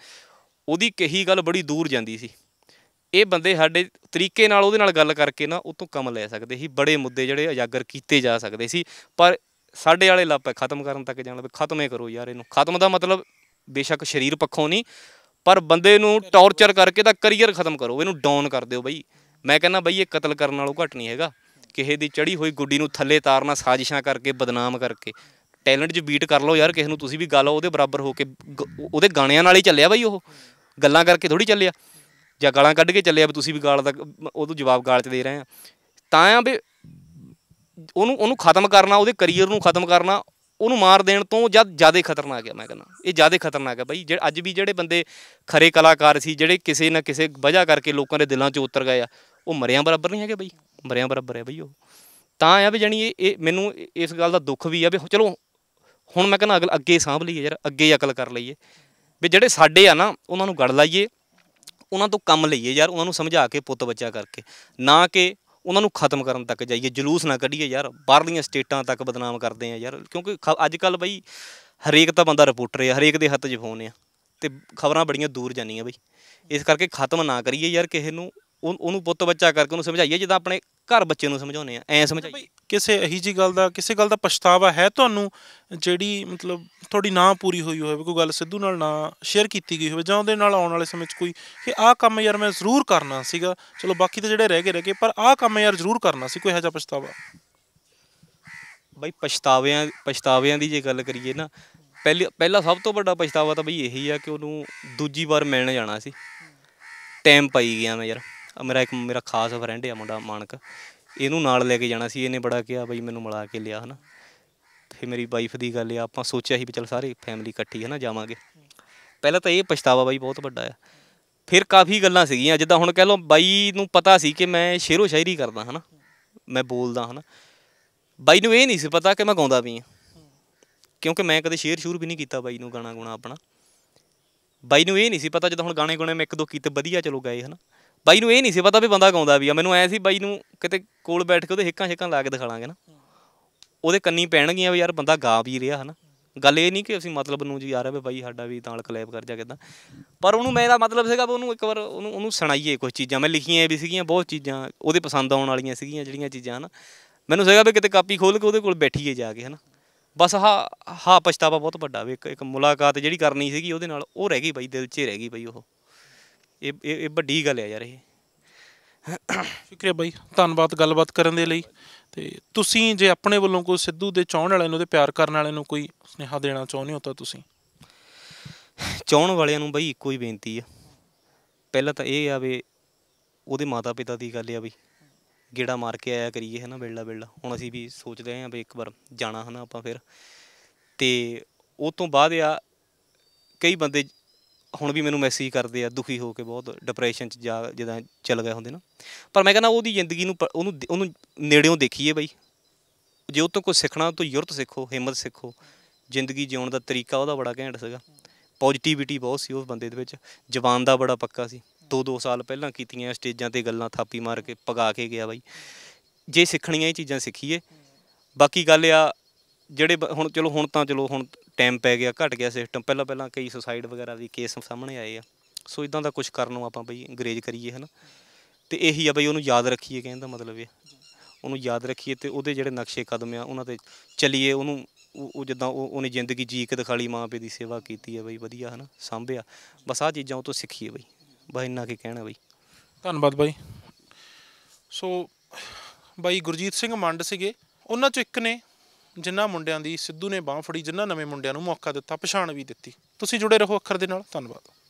ਉਹਦੀ ਕਹੀ ਗੱਲ ਬੜੀ ਦੂਰ ਜਾਂਦੀ ਸੀ ਇਹ ਬੰਦੇ ਸਾਡੇ ਤਰੀਕੇ ਨਾਲ ਉਹਦੇ ਨਾਲ ਗੱਲ ਕਰਕੇ ਨਾ ਉਤੋਂ ਕੰਮ ਲੈ ਸਕਦੇ ਸੀ ਬੜੇ ਮੁੱਦੇ ਜਿਹੜੇ ਉਜਾਗਰ ਕੀਤੇ ਜਾ ਸਕਦੇ ਸੀ ਪਰ ਸਾਡੇ ਵਾਲੇ ਲੱਪ ਖਤਮ ਕਰਨ ਤੱਕ ਜਾਣ ਲੱਗੇ ਖਤਮੇ ਕਰੋ ਯਾਰ ਇਹਨੂੰ ਖਤਮ ਦਾ ਮਤਲਬ ਬੇਸ਼ੱਕ ਸਰੀਰ ਪੱਖੋਂ ਨਹੀਂ ਪਰ ਬੰਦੇ ਨੂੰ ਟੌਰਚਰ ਕਰਕੇ ਤਾਂ ਕਰੀਅਰ ਖਤਮ ਕਰੋ ਇਹਨੂੰ ਡਾਊਨ ਕਰ ਦਿਓ ਬਈ ਮੈਂ ਕਹਿੰਦਾ ਬਈ ਇਹ ਕਤਲ ਕਰਨ ਨਾਲੋਂ ਘੱਟ ਨਹੀਂ ਹੈਗਾ ਕਿਸੇ ਦੀ ਚੜੀ ਹੋਈ ਗੁੱਡੀ ਨੂੰ ਥੱਲੇ ਤਾਰਨਾ ਸਾਜ਼ਿਸ਼ਾਂ ਕਰਕੇ ਬਦਨਾਮ ਕਰਕੇ ਟੈਲੈਂਟ 'ਚ ਬੀਟ ਕਰ ਲਓ ਯਾਰ ਕਿਸੇ ਨੂੰ ਤੁਸੀਂ ਵੀ ਗੱਲ ਉਹਦੇ ਬਰਾਬਰ ਹੋ ਕੇ ਉਹਦੇ ਗਾਣਿਆਂ ਨਾਲ ਹੀ ਚੱਲਿਆ ਬਾਈ ਉਹ ਗੱਲਾਂ ਕਰਕੇ ਥੋੜੀ ਚੱਲਿਆ ਜਾਂ ਗਾਲਾਂ ਕੱਢ ਕੇ ਚੱਲਿਆ ਵੀ ਤੁਸੀਂ ਵੀ ਗਾਲ ਦਾ ਉਹਨੂੰ ਜਵਾਬ ਗਾਲ 'ਚ ਦੇ ਰਹੇ ਆ ਤਾਂ ਆ ਵੀ ਉਹਨੂੰ ਉਹਨੂੰ ਖਤਮ ਕਰਨਾ ਉਹਦੇ ਕੈਰੀਅਰ ਨੂੰ ਖਤਮ ਕਰਨਾ ਉਹਨੂੰ ਮਾਰ ਦੇਣ ਤੋਂ ਜਦ ਜ਼ਿਆਦਾ ਖਤਰਨਾਕ ਹੈ ਮੈਂ ਕਹਿੰਦਾ ਇਹ ਜ਼ਿਆਦਾ ਖਤਰਨਾਕ ਹੈ ਬਾਈ ਜਿਹੜੇ ਅੱਜ ਵੀ ਜਿਹੜੇ ਬੰਦੇ ਖਰੇ ਕਲਾਕਾਰ ਸੀ ਜਿਹੜੇ ਕਿਸੇ ਨਾ ਕਿਸੇ ਵਜ੍ਹਾ ਕਰਕੇ ਲੋਕਾਂ ਦੇ ਦਿਲਾਂ 'ਚ ਉਤਰ ਗਏ ਆ ਉਹ ਮਰਿਆਂ ਬਰਾਬਰ ਨਹੀਂ ਹੈਗੇ ਬਾਈ ਮਰਿਆਂ ਬਰਾਬਰ ਹੈ ਬਈ ਉਹ ਤਾਂ ਆ ਵੀ ਜਾਨੀ ਇਹ ਮੈਨੂੰ ਇਸ ਗੱਲ ਦਾ ਦੁੱਖ ਵੀ ਆ ਵੀ ਚਲੋ ਹੁਣ ਮੈਂ ਕਹਿੰਦਾ ਅਗਲ ਅੱਗੇ ਸਾਂਭ ਲਈਏ ਯਾਰ ਅੱਗੇ ਅਕਲ ਕਰ ਲਈਏ ਵੀ ਜਿਹੜੇ ਸਾਡੇ ਆ ਨਾ ਉਹਨਾਂ ਨੂੰ ਗੜ ਲਾਈਏ ਉਹਨਾਂ ਤੋਂ ਕੰਮ ਲਈਏ ਯਾਰ ਉਹਨਾਂ ਨੂੰ ਸਮਝਾ ਕੇ ਪੁੱਤ ਬੱਚਾ ਕਰਕੇ ਨਾ ਕਿ ਉਹਨਾਂ ਨੂੰ ਖਤਮ ਕਰਨ ਤੱਕ ਜਾਈਏ ਜਲੂਸ ਨਾ ਕੱਢੀਏ ਯਾਰ ਬਾਹਰਲੀਆਂ ਸਟੇਟਾਂ ਤੱਕ ਬਦਨਾਮ ਕਰਦੇ ਆ ਯਾਰ ਕਿਉਂਕਿ ਅੱਜ ਕੱਲ ਬਈ ਹਰੇਕ ਤਾਂ ਬੰਦਾ ਰਿਪੋਰਟਰ ਹੈ ਹਰੇਕ ਦੇ ਹੱਥ 'ਚ ਫੋਨ ਆ ਤੇ ਖਬਰਾਂ ਬੜੀਆਂ ਦੂਰ ਜਾਂਦੀਆਂ ਬਈ ਇਸ ਕਰਕੇ ਖਤਮ ਨਾ ਕਰੀਏ ਯਾਰ ਕਿਸੇ ਨੂੰ ਉਹ ਉਹਨੂੰ ਪੁੱਤ ਬੱਚਾ ਕਰਕੇ ਉਹਨੂੰ ਸਮਝਾਈਏ ਜਿੱਦਾਂ ਆਪਣੇ ਘਰ ਬੱਚੇ ਨੂੰ ਸਮਝਾਉਨੇ ਆ ਐ ਸਮਝਾਈਏ ਕਿਸੇ ਇਹੀ ਜੀ ਗੱਲ ਦਾ ਕਿਸੇ ਗੱਲ ਦਾ ਪਛਤਾਵਾ ਹੈ ਤੁਹਾਨੂੰ ਜਿਹੜੀ ਮਤਲਬ ਤੁਹਾਡੀ ਨਾ ਪੂਰੀ ਹੋਈ ਹੋਵੇ ਕੋਈ ਗੱਲ ਸਿੱਧੂ ਨਾਲ ਨਾ ਸ਼ੇਅਰ ਕੀਤੀ ਗਈ ਹੋਵੇ ਜਾਂ ਉਹਦੇ ਨਾਲ ਆਉਣ ਵਾਲੇ ਸਮੇਂ 'ਚ ਕੋਈ ਕਿ ਆਹ ਕੰਮ ਯਾਰ ਮੈਂ ਜ਼ਰੂਰ ਕਰਨਾ ਸੀਗਾ ਚਲੋ ਬਾਕੀ ਤਾਂ ਜਿਹੜੇ ਰਹਿ ਗਏ ਰਹਿ ਗਏ ਪਰ ਆਹ ਕੰਮ ਯਾਰ ਜ਼ਰੂਰ ਕਰਨਾ ਸੀ ਕੋਈ ਇਹੋ ਜਿਹਾ ਪਛਤਾਵਾ ਬਈ ਪਛਤਾਵਿਆਂ ਪਛਤਾਵਿਆਂ ਦੀ ਜੇ ਗੱਲ ਕਰੀਏ ਨਾ ਪਹਿਲੀ ਪਹਿਲਾ ਸਭ ਤੋਂ ਵੱਡਾ ਪਛਤਾਵਾ ਤਾਂ ਬਈ ਇਹੀ ਆ ਕਿ ਉਹਨੂੰ ਦੂਜੀ ਵਾਰ ਮਿਲਣ ਜਾਣਾ ਸੀ ਟਾਈਮ ਪਈ ਗਿਆ ਮੈਂ ਯਾਰ ਮੇਰਾ ਇੱਕ ਮੇਰਾ ਖਾਸ ਫਰੈਂਡ ਆ ਮੁੰਡਾ ਮਾਨਕ ਇਹਨੂੰ ਨਾਲ ਲੈ ਕੇ ਜਾਣਾ ਸੀ ਇਹਨੇ ਬੜਾ ਕਿਹਾ ਬਈ ਮੈਨੂੰ ਮਿਲਾ ਕੇ ਲਿਆ ਹਨਾ ਫਿਰ ਮੇਰੀ ਵਾਈਫ ਦੀ ਗੱਲ ਆ ਆਪਾਂ ਸੋਚਿਆ ਸੀ ਵੀ ਚਲ ਸਾਰੇ ਫੈਮਿਲੀ ਇਕੱਠੀ ਹਨਾ ਜਾਵਾਂਗੇ ਪਹਿਲਾਂ ਤਾਂ ਇਹ ਪਛਤਾਵਾ ਬਾਈ ਬਹੁਤ ਵੱਡਾ ਆ ਫਿਰ ਕਾਫੀ ਗੱਲਾਂ ਸੀਗੀਆਂ ਜਿੱਦਾਂ ਹੁਣ ਕਹਿ ਲਓ ਬਾਈ ਨੂੰ ਪਤਾ ਸੀ ਕਿ ਮੈਂ ਸ਼ੇਰੋ ਸ਼ਾਇਰੀ ਕਰਦਾ ਹਨਾ ਮੈਂ ਬੋਲਦਾ ਹਨਾ ਬਾਈ ਨੂੰ ਇਹ ਨਹੀਂ ਸੀ ਪਤਾ ਕਿ ਮੈਂ ਗਾਉਂਦਾ ਵੀ ਹਾਂ ਕਿਉਂਕਿ ਮੈਂ ਕਦੇ ਸ਼ੇਰ ਸ਼ੂਰ ਵੀ ਨਹੀਂ ਕੀਤਾ ਬਾਈ ਨੂੰ ਗਾਣਾ ਗੁਣਾ ਆਪਣਾ ਬਾਈ ਨੂੰ ਇਹ ਨਹੀਂ ਸੀ ਪਤਾ ਜਦੋਂ ਹੁਣ ਗਾਣੇ ਗੁਣੇ ਮੈਂ ਇੱਕ ਦੋ ਕੀਤੇ ਵਧੀਆ ਚਲੋ ਗਏ ਹਨਾ ਬਾਈ ਨੂੰ ਇਹ ਨਹੀਂ ਸੀ ਪਤਾ ਵੀ ਬੰਦਾ ਗਾਉਂਦਾ ਵੀ ਆ ਮੈਨੂੰ ਐ ਸੀ ਬਾਈ ਨੂੰ ਕਿਤੇ ਕੋਲ ਬੈਠ ਕੇ ਉਹਦੇ ਹਿੱਕਾਂ ਹਿੱਕਾਂ ਲਾ ਕੇ ਦਿਖਾ ਲਾਂਗੇ ਨਾ ਉਹਦੇ ਕੰਨੀ ਪੈਣਗੀਆਂ ਵੀ ਯਾਰ ਬੰਦਾ ਗਾ ਵੀ ਰਿਹਾ ਹਨਾ ਗੱਲ ਇਹ ਨਹੀਂ ਕਿ ਅਸੀਂ ਮਤਲਬ ਨੂੰ ਜੀ ਆ ਰਿਹਾ ਵੀ ਬਾਈ ਸਾਡਾ ਵੀ ਨਾਲ ਕਲੈਬ ਕਰ ਜਾ ਕਿਦਾਂ ਪਰ ਉਹਨੂੰ ਮੈਂ ਦਾ ਮਤਲਬ ਸੀਗਾ ਵੀ ਉਹਨੂੰ ਇੱਕ ਵਾਰ ਉਹਨੂੰ ਉਹਨੂੰ ਸੁਣਾਈਏ ਕੁਝ ਚੀਜ਼ਾਂ ਮੈਂ ਲਿਖੀਆਂ ਵੀ ਸੀਗੀਆਂ ਬਹੁਤ ਚੀਜ਼ਾਂ ਉਹਦੇ ਪਸੰਦ ਆਉਣ ਵਾਲੀਆਂ ਸੀਗੀਆਂ ਜਿਹੜੀਆਂ ਚੀਜ਼ਾਂ ਹਨਾ ਮੈਨੂੰ ਸੀਗਾ ਵੀ ਕਿਤੇ ਕਾਪੀ ਖੋਲ ਕੇ ਉਹਦੇ ਕੋਲ ਬੈਠੀਏ ਜਾ ਕੇ ਹਨਾ ਬਸ ਹਾ ਹਾ ਪਛਤਾਵਾ ਬਹੁਤ ਵੱਡਾ ਵੀ ਇੱਕ ਇੱਕ ਮੁਲਾਕਾਤ ਜਿਹੜੀ ਕਰਨੀ ਸੀਗੀ ਉਹਦੇ ਨਾਲ ਉਹ ਰਹਿ ਗਈ ਬਾਈ ਦਿਲ 'ਚ ਰਹਿ ਗਈ ਬਾਈ ਉਹ ਇਹ ਇਹ ਵੱਡੀ ਗੱਲ ਆ ਯਾਰ ਇਹ ਸ਼ੁਕਰੀਆ ਬਾਈ ਧੰਨਵਾਦ ਗੱਲਬਾਤ ਕਰਨ ਦੇ ਲਈ ਤੇ ਤੁਸੀਂ ਜੇ ਆਪਣੇ ਵੱਲੋਂ ਕੋਈ ਸਿੱਧੂ ਦੇ ਚਾਹਣ ਵਾਲਿਆਂ ਨੂੰ ਤੇ ਪਿਆਰ ਕਰਨ ਵਾਲਿਆਂ ਨੂੰ ਕੋਈ ਸਨੇਹਾ ਦੇਣਾ ਚਾਹੁੰਦੇ ਹੋ ਤਾਂ ਤੁਸੀਂ ਚਾਹਣ ਵਾਲਿਆਂ ਨੂੰ ਬਈ ਇੱਕੋ ਹੀ ਬੇਨਤੀ ਆ ਪਹਿਲਾਂ ਤਾਂ ਇਹ ਆ ਵੀ ਉਹਦੇ ਮਾਤਾ ਪਿਤਾ ਦੀ ਗੱਲ ਆ ਬਈ ਗੇੜਾ ਮਾਰ ਕੇ ਆਇਆ ਕਰੀਏ ਹਨਾ ਬੇਲਾ ਬੇਲਾ ਹੁਣ ਅਸੀਂ ਵੀ ਸੋਚਦੇ ਆਂ ਵੀ ਇੱਕ ਵਾਰ ਜਾਣਾ ਹਨਾ ਆਪਾਂ ਫਿਰ ਤੇ ਉਹ ਤੋਂ ਬਾਅਦ ਆ ਕਈ ਬੰਦੇ ਹੁਣ ਵੀ ਮੈਨੂੰ ਮੈਸੇਜ ਕਰਦੇ ਆ ਦੁਖੀ ਹੋ ਕੇ ਬਹੁਤ ਡਿਪਰੈਸ਼ਨ ਚ ਜਾ ਜਦਾਂ ਚੱਲ ਗਏ ਹੁੰਦੇ ਨਾ ਪਰ ਮੈਂ ਕਹਿੰਦਾ ਉਹਦੀ ਜ਼ਿੰਦਗੀ ਨੂੰ ਉਹਨੂੰ ਉਹਨੂੰ ਨੇੜਿਓਂ ਦੇਖੀਏ ਬਾਈ ਜੇ ਉਹ ਤੋਂ ਕੁਝ ਸਿੱਖਣਾ ਤਾਂ ਯੁਰਤ ਸਿੱਖੋ ਹਿੰਮਤ ਸਿੱਖੋ ਜ਼ਿੰਦਗੀ ਜਿਉਣ ਦਾ ਤਰੀਕਾ ਉਹਦਾ ਬੜਾ ਘੈਂਟ ਸੀਗਾ ਪੋਜ਼ਿਟਿਵਿਟੀ ਬਹੁਤ ਸੀ ਉਸ ਬੰਦੇ ਦੇ ਵਿੱਚ ਜਵਾਨ ਦਾ ਬੜਾ ਪੱਕਾ ਸੀ 2-2 ਸਾਲ ਪਹਿਲਾਂ ਕੀਤੀਆਂ ਸਟੇਜਾਂ ਤੇ ਗੱਲਾਂ ਥਾਪੀ ਮਾਰ ਕੇ ਪਗਾ ਕੇ ਗਿਆ ਬਾਈ ਜੇ ਸਿੱਖਣੀਆਂ ਇਹ ਚੀਜ਼ਾਂ ਸਿੱਖੀਏ ਬਾਕੀ ਗੱਲ ਆ ਜਿਹੜੇ ਹੁਣ ਚਲੋ ਹੁਣ ਤਾਂ ਚਲੋ ਹੁਣ ਟਾਈਮ ਪੈ ਗਿਆ ਘਟ ਗਿਆ ਸਿਸਟਮ ਪਹਿਲਾਂ ਪਹਿਲਾਂ ਕਈ ਸੁਸਾਈਡ ਵਗੈਰਾ ਵੀ ਕੇਸ ਸਾਹਮਣੇ ਆਏ ਆ ਸੋ ਇਦਾਂ ਦਾ ਕੁਝ ਕਰਨ ਨੂੰ ਆਪਾਂ ਬਈ ਅੰਗਰੇਜ਼ ਕਰੀਏ ਹਨਾ ਤੇ ਇਹੀ ਆ ਬਈ ਉਹਨੂੰ ਯਾਦ ਰੱਖੀਏ ਕਹਿਣ ਦਾ ਮਤਲਬ ਇਹ ਉਹਨੂੰ ਯਾਦ ਰੱਖੀਏ ਤੇ ਉਹਦੇ ਜਿਹੜੇ ਨਕਸ਼ੇ ਕਦਮ ਆ ਉਹਨਾਂ ਤੇ ਚੱਲੀਏ ਉਹਨੂੰ ਉਹ ਜਿੱਦਾਂ ਉਹ ਉਹਨੇ ਜ਼ਿੰਦਗੀ ਜੀ ਕੇ ਦਿਖਾਲੀ ਮਾਂ ਪਿਓ ਦੀ ਸੇਵਾ ਕੀਤੀ ਹੈ ਬਈ ਵਧੀਆ ਹਨਾ ਸੰਭਿਆ ਬਸ ਆ ਚੀਜ਼ਾਂ ਉਹ ਤੋਂ ਸਿੱਖੀਏ ਬਈ ਬਸ ਇੰਨਾ ਕੀ ਕਹਿਣਾ ਬਈ ਧੰਨਵਾਦ ਬਾਈ ਸੋ ਬਾਈ ਗੁਰਜੀਤ ਸਿੰਘ ਮੰਡ ਸੀਗੇ ਉਹਨਾਂ ਚੋਂ ਇੱਕ ਨੇ ਜਿਨ੍ਹਾਂ ਮੁੰਡਿਆਂ ਦੀ ਸਿੱਧੂ ਨੇ ਬਾਹ ਫੜੀ ਜਿਨ੍ਹਾਂ ਨਵੇਂ ਮੁੰਡਿਆਂ ਨੂੰ ਮੌਕਾ ਦਿੱਤਾ ਪਛਾਣ ਵੀ ਦਿੱਤੀ ਤੁਸੀਂ ਜੁੜੇ ਰਹੋ ਅੱਖਰ ਦੇ ਨਾਲ ਧੰਨਵਾਦ